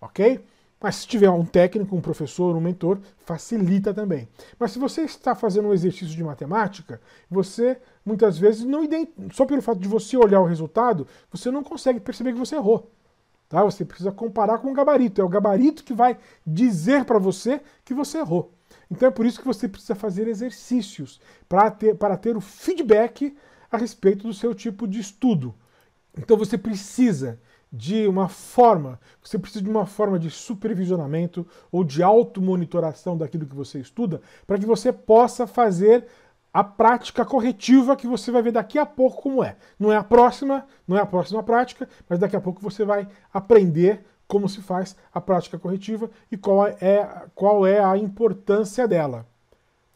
Ok? Mas se tiver um técnico, um professor, um mentor, facilita também. Mas se você está fazendo um exercício de matemática, você muitas vezes não só pelo fato de você olhar o resultado, você não consegue perceber que você errou. Tá? Você precisa comparar com o gabarito. É o gabarito que vai dizer para você que você errou. Então é por isso que você precisa fazer exercícios para ter, para ter o feedback a respeito do seu tipo de estudo. Então você precisa de uma forma, você precisa de uma forma de supervisionamento ou de automonitoração daquilo que você estuda, para que você possa fazer a prática corretiva que você vai ver daqui a pouco como é. Não é a próxima, não é a próxima prática, mas daqui a pouco você vai aprender como se faz a prática corretiva e qual é, qual é a importância dela.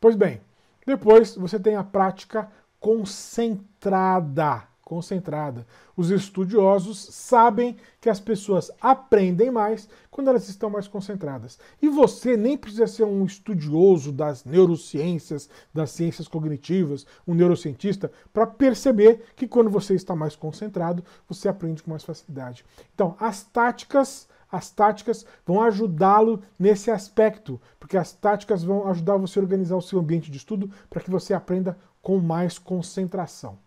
Pois bem, depois você tem a prática concentrada concentrada. Os estudiosos sabem que as pessoas aprendem mais quando elas estão mais concentradas. E você nem precisa ser um estudioso das neurociências, das ciências cognitivas, um neurocientista, para perceber que quando você está mais concentrado, você aprende com mais facilidade. Então, as táticas. As táticas vão ajudá-lo nesse aspecto, porque as táticas vão ajudar você a organizar o seu ambiente de estudo para que você aprenda com mais concentração.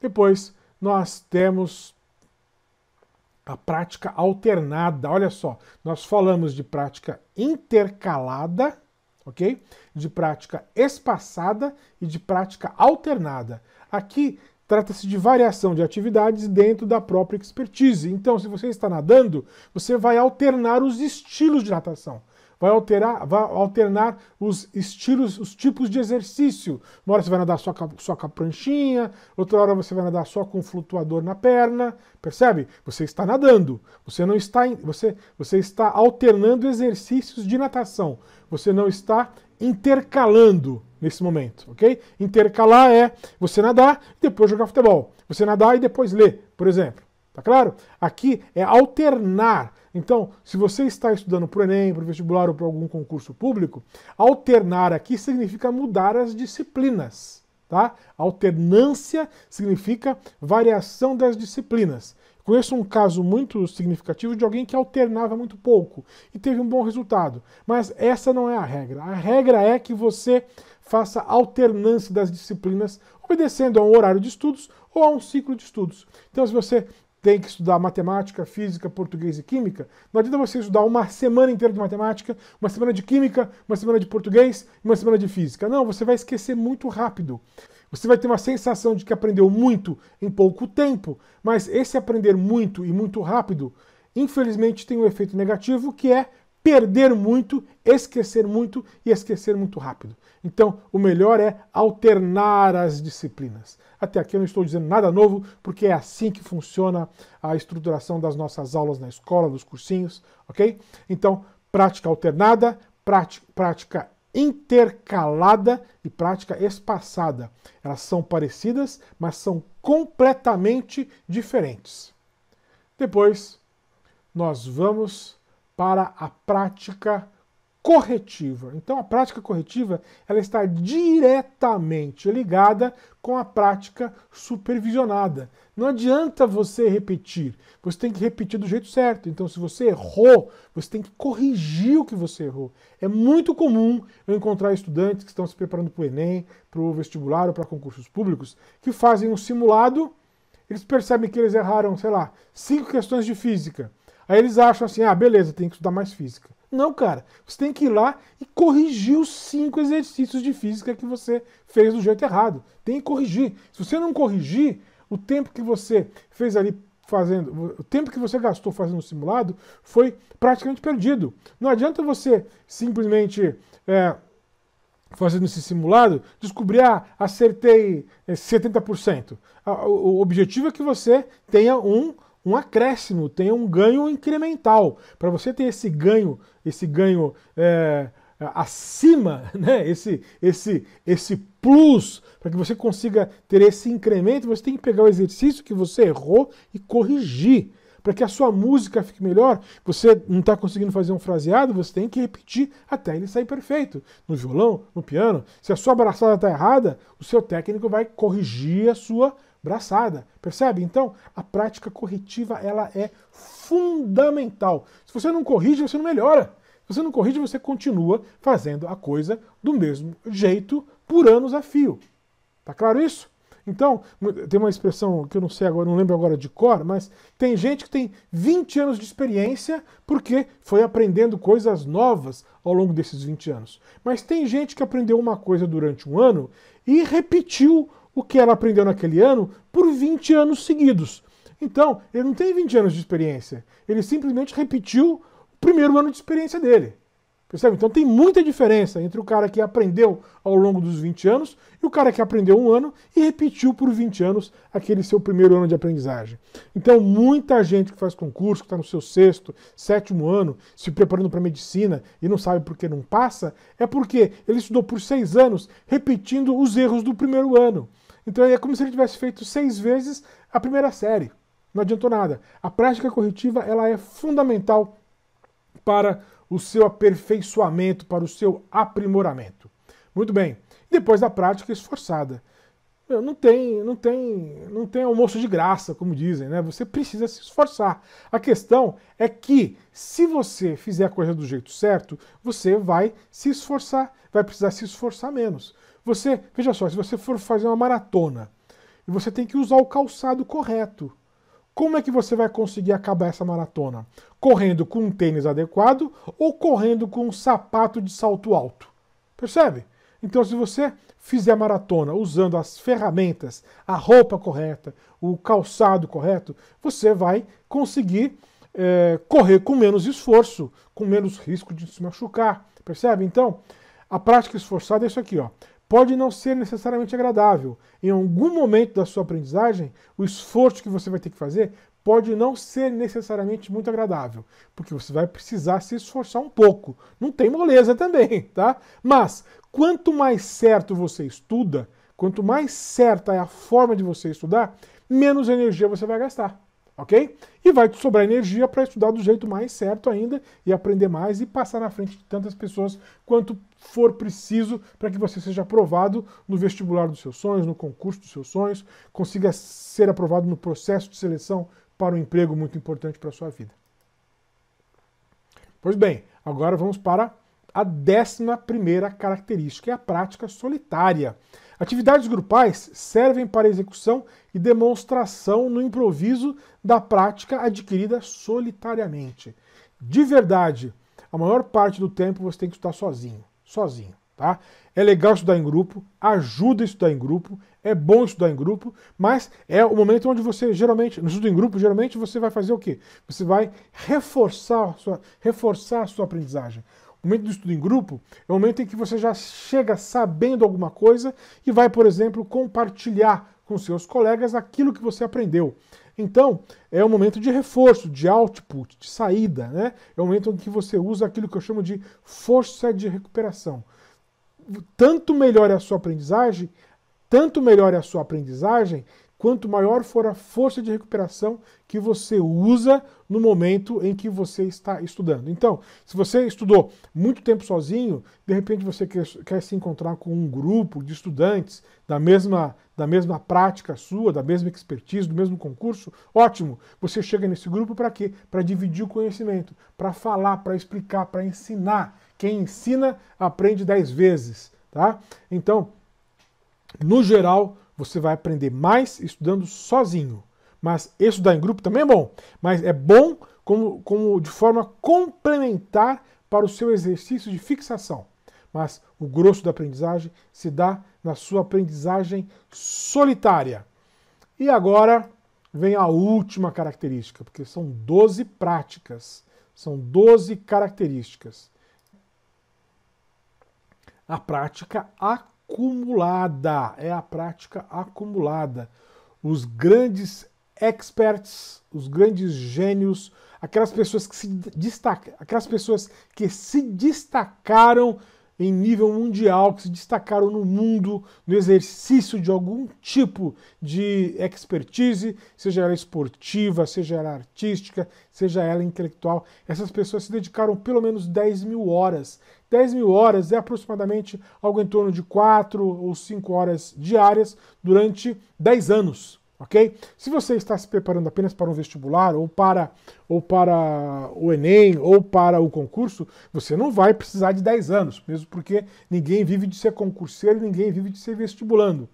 Depois nós temos a prática alternada. Olha só, nós falamos de prática intercalada, ok? De prática espaçada e de prática alternada. Aqui trata-se de variação de atividades dentro da própria expertise. Então, se você está nadando, você vai alternar os estilos de natação vai, alterar, vai alternar os estilos, os tipos de exercício. Uma hora você vai nadar só com, só com a pranchinha, outra hora você vai nadar só com o flutuador na perna, percebe? Você está nadando, você não está você, você está alternando exercícios de natação. Você não está intercalando nesse momento, ok? Intercalar é você nadar e depois jogar futebol. Você nadar e depois ler, por exemplo. Tá claro? Aqui é alternar. Então, se você está estudando para o Enem, para o vestibular ou para algum concurso público, alternar aqui significa mudar as disciplinas. Tá? Alternância significa variação das disciplinas. Conheço um caso muito significativo de alguém que alternava muito pouco e teve um bom resultado. Mas essa não é a regra. A regra é que você faça alternância das disciplinas, obedecendo a um horário de estudos ou a um ciclo de estudos. Então, se você tem que estudar matemática, física, português e química, não adianta você estudar uma semana inteira de matemática, uma semana de química, uma semana de português e uma semana de física. Não, você vai esquecer muito rápido. Você vai ter uma sensação de que aprendeu muito em pouco tempo, mas esse aprender muito e muito rápido, infelizmente, tem um efeito negativo que é perder muito, esquecer muito e esquecer muito rápido. Então, o melhor é alternar as disciplinas. Até aqui eu não estou dizendo nada novo, porque é assim que funciona a estruturação das nossas aulas na escola, dos cursinhos, ok? Então, prática alternada, prática intercalada e prática espaçada. Elas são parecidas, mas são completamente diferentes. Depois, nós vamos para a prática corretiva. Então a prática corretiva ela está diretamente ligada com a prática supervisionada. Não adianta você repetir, você tem que repetir do jeito certo. Então se você errou, você tem que corrigir o que você errou. É muito comum eu encontrar estudantes que estão se preparando para o ENEM, para o vestibular ou para concursos públicos, que fazem um simulado, eles percebem que eles erraram, sei lá, cinco questões de física. Aí eles acham assim: ah, beleza, tem que estudar mais física. Não, cara. Você tem que ir lá e corrigir os cinco exercícios de física que você fez do jeito errado. Tem que corrigir. Se você não corrigir, o tempo que você fez ali fazendo, o tempo que você gastou fazendo o simulado foi praticamente perdido. Não adianta você simplesmente é, fazendo esse simulado descobrir, ah, acertei 70%. É, o objetivo é que você tenha um um acréscimo, tenha um ganho incremental. Para você ter esse ganho, esse ganho é, acima, né? esse, esse, esse plus, para que você consiga ter esse incremento, você tem que pegar o exercício que você errou e corrigir. Para que a sua música fique melhor, você não está conseguindo fazer um fraseado, você tem que repetir até ele sair perfeito. No violão, no piano, se a sua abraçada está errada, o seu técnico vai corrigir a sua braçada. Percebe? Então, a prática corretiva ela é fundamental. Se você não corrige, você não melhora. Se você não corrige, você continua fazendo a coisa do mesmo jeito por anos a fio. Tá claro isso? Então, tem uma expressão que eu não sei agora, não lembro agora de cor, mas tem gente que tem 20 anos de experiência porque foi aprendendo coisas novas ao longo desses 20 anos. Mas tem gente que aprendeu uma coisa durante um ano e repetiu o que ela aprendeu naquele ano por 20 anos seguidos. Então, ele não tem 20 anos de experiência. Ele simplesmente repetiu o primeiro ano de experiência dele. Percebe? Então tem muita diferença entre o cara que aprendeu ao longo dos 20 anos e o cara que aprendeu um ano e repetiu por 20 anos aquele seu primeiro ano de aprendizagem. Então, muita gente que faz concurso, que está no seu sexto, sétimo ano, se preparando para medicina e não sabe por que não passa, é porque ele estudou por seis anos repetindo os erros do primeiro ano. Então é como se ele tivesse feito seis vezes a primeira série. Não adiantou nada. A prática corretiva ela é fundamental para o seu aperfeiçoamento, para o seu aprimoramento. Muito bem. Depois da prática esforçada. não tem, não tem, não tem almoço de graça, como dizem, né? Você precisa se esforçar. A questão é que se você fizer a coisa do jeito certo, você vai se esforçar, vai precisar se esforçar menos. Você, veja só, se você for fazer uma maratona e você tem que usar o calçado correto, como é que você vai conseguir acabar essa maratona? Correndo com um tênis adequado ou correndo com um sapato de salto alto? Percebe? Então, se você fizer a maratona usando as ferramentas, a roupa correta, o calçado correto, você vai conseguir é, correr com menos esforço, com menos risco de se machucar. Percebe? Então, a prática esforçada é isso aqui, ó pode não ser necessariamente agradável. Em algum momento da sua aprendizagem, o esforço que você vai ter que fazer pode não ser necessariamente muito agradável, porque você vai precisar se esforçar um pouco. Não tem moleza também, tá? Mas quanto mais certo você estuda, quanto mais certa é a forma de você estudar, menos energia você vai gastar ok? E vai te sobrar energia para estudar do jeito mais certo ainda e aprender mais e passar na frente de tantas pessoas quanto for preciso para que você seja aprovado no vestibular dos seus sonhos, no concurso dos seus sonhos, consiga ser aprovado no processo de seleção para um emprego muito importante para a sua vida. Pois bem, agora vamos para a décima primeira característica, é a prática solitária. Atividades grupais servem para execução e demonstração no improviso da prática adquirida solitariamente. De verdade, a maior parte do tempo você tem que estudar sozinho, sozinho, tá? É legal estudar em grupo, ajuda a estudar em grupo, é bom estudar em grupo, mas é o momento onde você geralmente, no estudo em grupo, geralmente você vai fazer o quê? Você vai reforçar a sua, reforçar a sua aprendizagem. O momento do estudo em grupo é o momento em que você já chega sabendo alguma coisa e vai, por exemplo, compartilhar com seus colegas aquilo que você aprendeu. Então, é um momento de reforço, de output, de saída, né? É o momento em que você usa aquilo que eu chamo de força de recuperação. Tanto melhor é a sua aprendizagem, tanto melhor é a sua aprendizagem, quanto maior for a força de recuperação que você usa no momento em que você está estudando. Então, se você estudou muito tempo sozinho, de repente você quer, quer se encontrar com um grupo de estudantes da mesma, da mesma prática sua, da mesma expertise, do mesmo concurso, ótimo! Você chega nesse grupo para quê? Para dividir o conhecimento, para falar, para explicar, para ensinar. Quem ensina aprende dez vezes, tá? Então, no geral, você vai aprender mais estudando sozinho. Mas estudar em grupo também é bom. Mas é bom como, como de forma complementar para o seu exercício de fixação. Mas o grosso da aprendizagem se dá na sua aprendizagem solitária. E agora vem a última característica, porque são 12 práticas, são 12 características. A prática acolhedora acumulada, é a prática acumulada. Os grandes experts, os grandes gênios, aquelas pessoas que se destacam, aquelas pessoas que se destacaram em nível mundial que se destacaram no mundo no exercício de algum tipo de expertise, seja ela esportiva, seja ela artística, seja ela intelectual. Essas pessoas se dedicaram pelo menos 10 mil horas. 10 mil horas é aproximadamente algo em torno de 4 ou 5 horas diárias durante 10 anos ok? Se você está se preparando apenas para um vestibular ou para ou para o Enem ou para o concurso, você não vai precisar de 10 anos, mesmo porque ninguém vive de ser concurseiro, ninguém vive de ser vestibulando.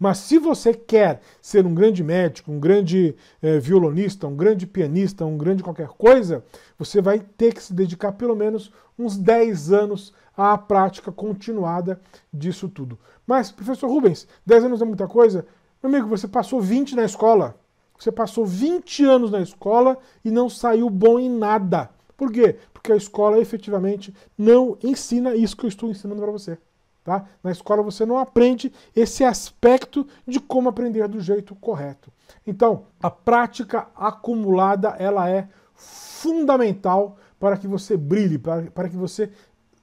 Mas se você quer ser um grande médico, um grande eh, violonista, um grande pianista, um grande qualquer coisa, você vai ter que se dedicar pelo menos uns 10 anos à prática continuada disso tudo. Mas, professor Rubens, 10 anos é muita coisa? Amigo, você passou 20 na escola. Você passou 20 anos na escola e não saiu bom em nada. Por quê? Porque a escola efetivamente não ensina isso que eu estou ensinando para você. Tá? Na escola você não aprende esse aspecto de como aprender do jeito correto. Então, a prática acumulada ela é fundamental para que você brilhe, para, para que você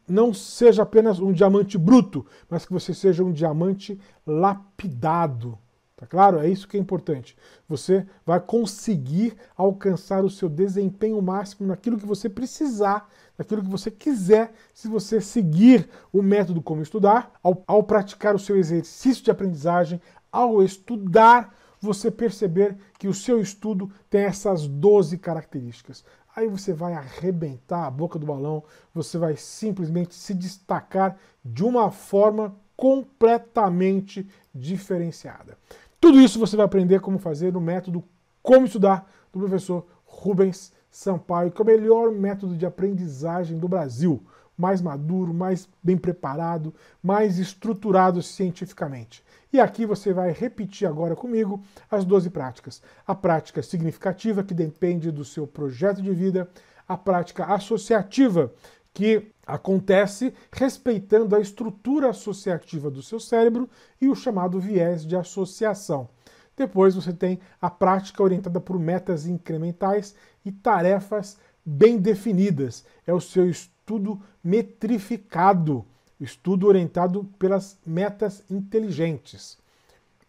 não seja apenas um diamante bruto, mas que você seja um diamante lapidado. Tá claro? É isso que é importante. Você vai conseguir alcançar o seu desempenho máximo naquilo que você precisar, naquilo que você quiser, se você seguir o método como estudar, ao, ao praticar o seu exercício de aprendizagem, ao estudar, você perceber que o seu estudo tem essas 12 características. Aí você vai arrebentar a boca do balão, você vai simplesmente se destacar de uma forma completamente diferenciada. Tudo isso você vai aprender como fazer no método Como Estudar do professor Rubens Sampaio, que é o melhor método de aprendizagem do Brasil, mais maduro, mais bem preparado, mais estruturado cientificamente. E aqui você vai repetir agora comigo as 12 práticas. A prática significativa, que depende do seu projeto de vida, a prática associativa, que Acontece respeitando a estrutura associativa do seu cérebro e o chamado viés de associação. Depois você tem a prática orientada por metas incrementais e tarefas bem definidas. É o seu estudo metrificado, estudo orientado pelas metas inteligentes.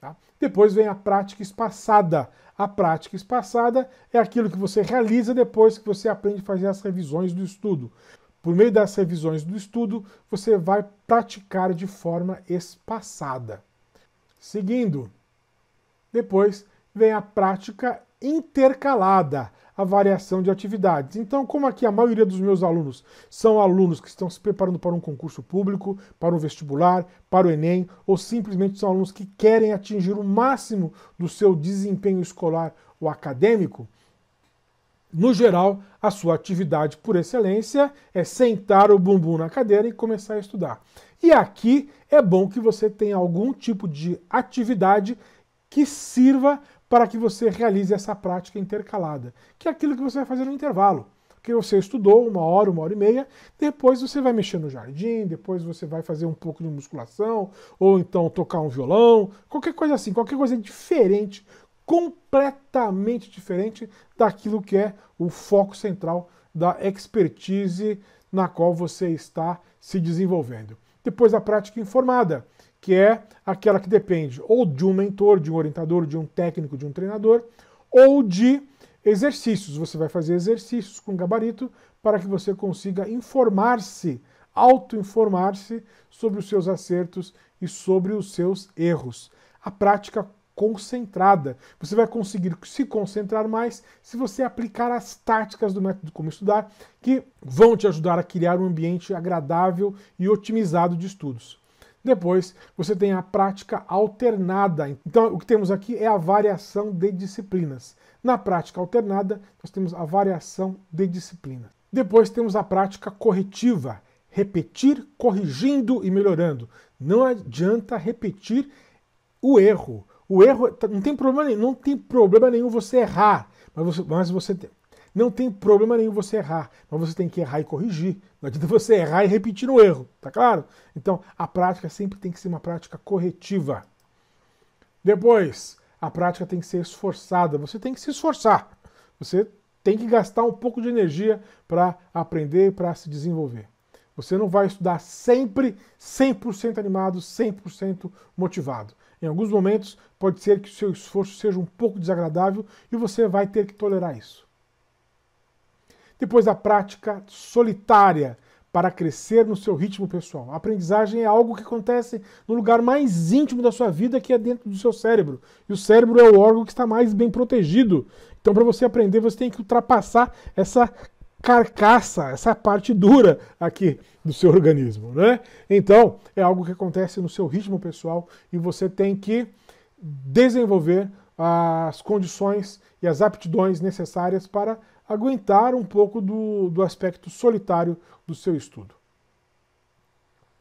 Tá? Depois vem a prática espaçada. A prática espaçada é aquilo que você realiza depois que você aprende a fazer as revisões do estudo. Por meio das revisões do estudo, você vai praticar de forma espaçada. Seguindo, depois vem a prática intercalada, a variação de atividades. Então, como aqui a maioria dos meus alunos são alunos que estão se preparando para um concurso público, para um vestibular, para o Enem, ou simplesmente são alunos que querem atingir o máximo do seu desempenho escolar ou acadêmico, no geral, a sua atividade por excelência é sentar o bumbum na cadeira e começar a estudar. E aqui é bom que você tenha algum tipo de atividade que sirva para que você realize essa prática intercalada, que é aquilo que você vai fazer no intervalo. Porque você estudou uma hora, uma hora e meia, depois você vai mexer no jardim, depois você vai fazer um pouco de musculação, ou então tocar um violão, qualquer coisa assim, qualquer coisa diferente completamente diferente daquilo que é o foco central da expertise na qual você está se desenvolvendo. Depois a prática informada, que é aquela que depende ou de um mentor, de um orientador, de um técnico, de um treinador, ou de exercícios. Você vai fazer exercícios com gabarito para que você consiga informar-se, auto-informar-se sobre os seus acertos e sobre os seus erros. A prática concentrada. Você vai conseguir se concentrar mais se você aplicar as táticas do método Como Estudar, que vão te ajudar a criar um ambiente agradável e otimizado de estudos. Depois, você tem a prática alternada. Então, o que temos aqui é a variação de disciplinas. Na prática alternada, nós temos a variação de disciplinas. Depois temos a prática corretiva, repetir, corrigindo e melhorando. Não adianta repetir o erro o erro é, tá, não tem problema nenhum, não tem problema nenhum você errar, mas você, mas você tem, não tem problema nenhum você errar, mas você tem que errar e corrigir. Não adianta você errar e repetir o erro, tá claro? Então, a prática sempre tem que ser uma prática corretiva. Depois, a prática tem que ser esforçada. Você tem que se esforçar. Você tem que gastar um pouco de energia para aprender, para se desenvolver. Você não vai estudar sempre 100% animado, 100% motivado. Em alguns momentos, pode ser que o seu esforço seja um pouco desagradável e você vai ter que tolerar isso. Depois, a prática solitária para crescer no seu ritmo pessoal. A aprendizagem é algo que acontece no lugar mais íntimo da sua vida, que é dentro do seu cérebro. E o cérebro é o órgão que está mais bem protegido. Então, para você aprender, você tem que ultrapassar essa carcaça, essa parte dura aqui do seu organismo, né? Então, é algo que acontece no seu ritmo pessoal e você tem que desenvolver as condições e as aptidões necessárias para aguentar um pouco do, do aspecto solitário do seu estudo.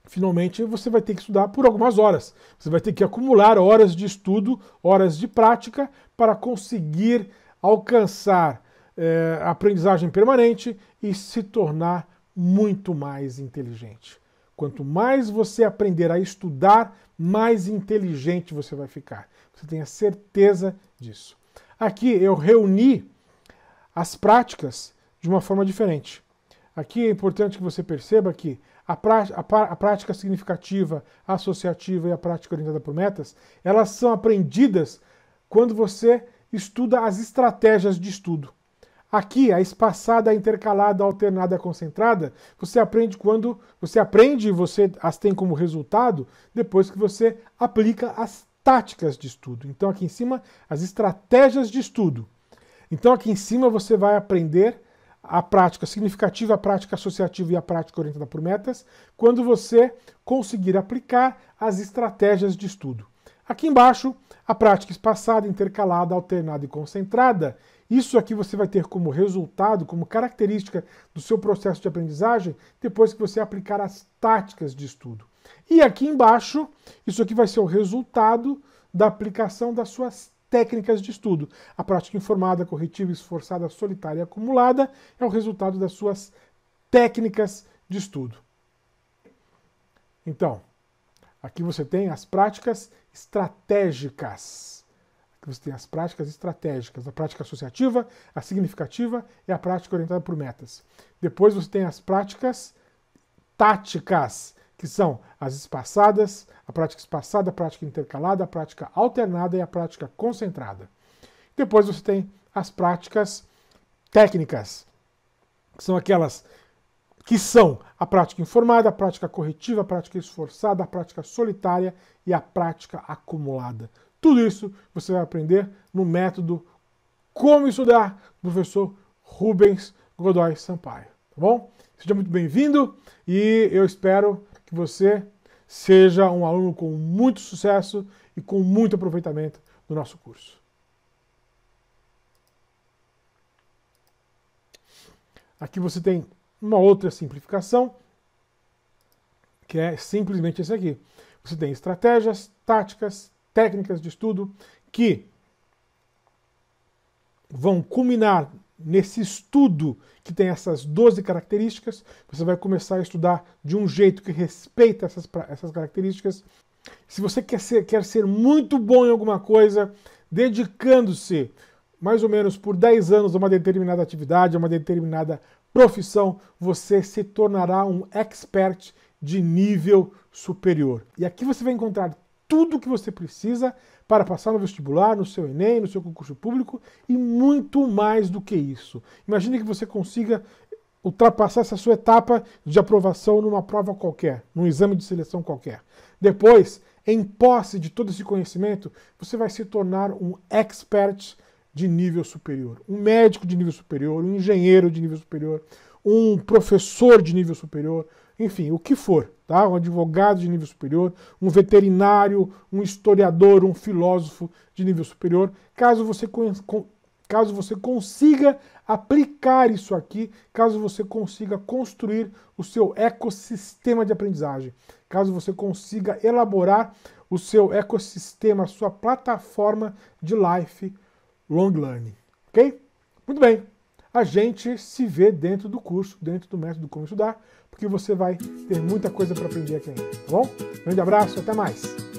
Finalmente, você vai ter que estudar por algumas horas. Você vai ter que acumular horas de estudo, horas de prática, para conseguir alcançar é, aprendizagem permanente e se tornar muito mais inteligente. Quanto mais você aprender a estudar, mais inteligente você vai ficar. Você tenha certeza disso. Aqui eu reuni as práticas de uma forma diferente. Aqui é importante que você perceba que a, a, prática significativa, associativa e a prática orientada por metas, elas são aprendidas quando você estuda as estratégias de estudo. Aqui, a espaçada, a é intercalada, a alternada, a concentrada, você aprende quando você aprende e você as tem como resultado depois que você aplica as táticas de estudo. Então, aqui em cima, as estratégias de estudo. Então, aqui em cima, você vai aprender a prática significativa, a prática associativa e a prática orientada por metas, quando você conseguir aplicar as estratégias de estudo. Aqui embaixo, a prática espaçada, intercalada, alternada e concentrada isso aqui você vai ter como resultado, como característica do seu processo de aprendizagem, depois que você aplicar as táticas de estudo. E aqui embaixo, isso aqui vai ser o resultado da aplicação das suas técnicas de estudo. A prática informada, corretiva, esforçada, solitária e acumulada é o resultado das suas técnicas de estudo. Então, aqui você tem as práticas estratégicas você tem as práticas estratégicas, a prática associativa, a significativa e a prática orientada por metas. Depois você tem as práticas táticas, que são as espaçadas, a prática espaçada, a prática intercalada, a prática alternada e a prática concentrada. Depois você tem as práticas técnicas, que são aquelas que são a prática informada, a prática corretiva, a prática esforçada, a prática solitária e a prática acumulada. Tudo isso você vai aprender no método Como Estudar, do professor Rubens Godoy Sampaio. Tá bom? Seja muito bem-vindo e eu espero que você seja um aluno com muito sucesso e com muito aproveitamento do nosso curso. Aqui você tem uma outra simplificação, que é simplesmente esse aqui. Você tem estratégias, táticas, técnicas de estudo que vão culminar nesse estudo que tem essas 12 características. Você vai começar a estudar de um jeito que respeita essas, essas características. Se você quer ser, quer ser muito bom em alguma coisa, dedicando-se mais ou menos por 10 anos a uma determinada atividade, a uma determinada profissão, você se tornará um expert de nível superior. E aqui você vai encontrar tudo o que você precisa para passar no vestibular, no seu Enem, no seu concurso público e muito mais do que isso. Imagine que você consiga ultrapassar essa sua etapa de aprovação numa prova qualquer, num exame de seleção qualquer. Depois, em posse de todo esse conhecimento, você vai se tornar um expert de nível superior, um médico de nível superior, um engenheiro de nível superior, um professor de nível superior, enfim, o que for, tá? Um advogado de nível superior, um veterinário, um historiador, um filósofo de nível superior, caso você caso você consiga aplicar isso aqui, caso você consiga construir o seu ecossistema de aprendizagem, caso você consiga elaborar o seu ecossistema, a sua plataforma de life long learning, OK? Muito bem. A gente se vê dentro do curso, dentro do método como estudar que você vai ter muita coisa para aprender aqui ainda, tá bom? Grande abraço, até mais!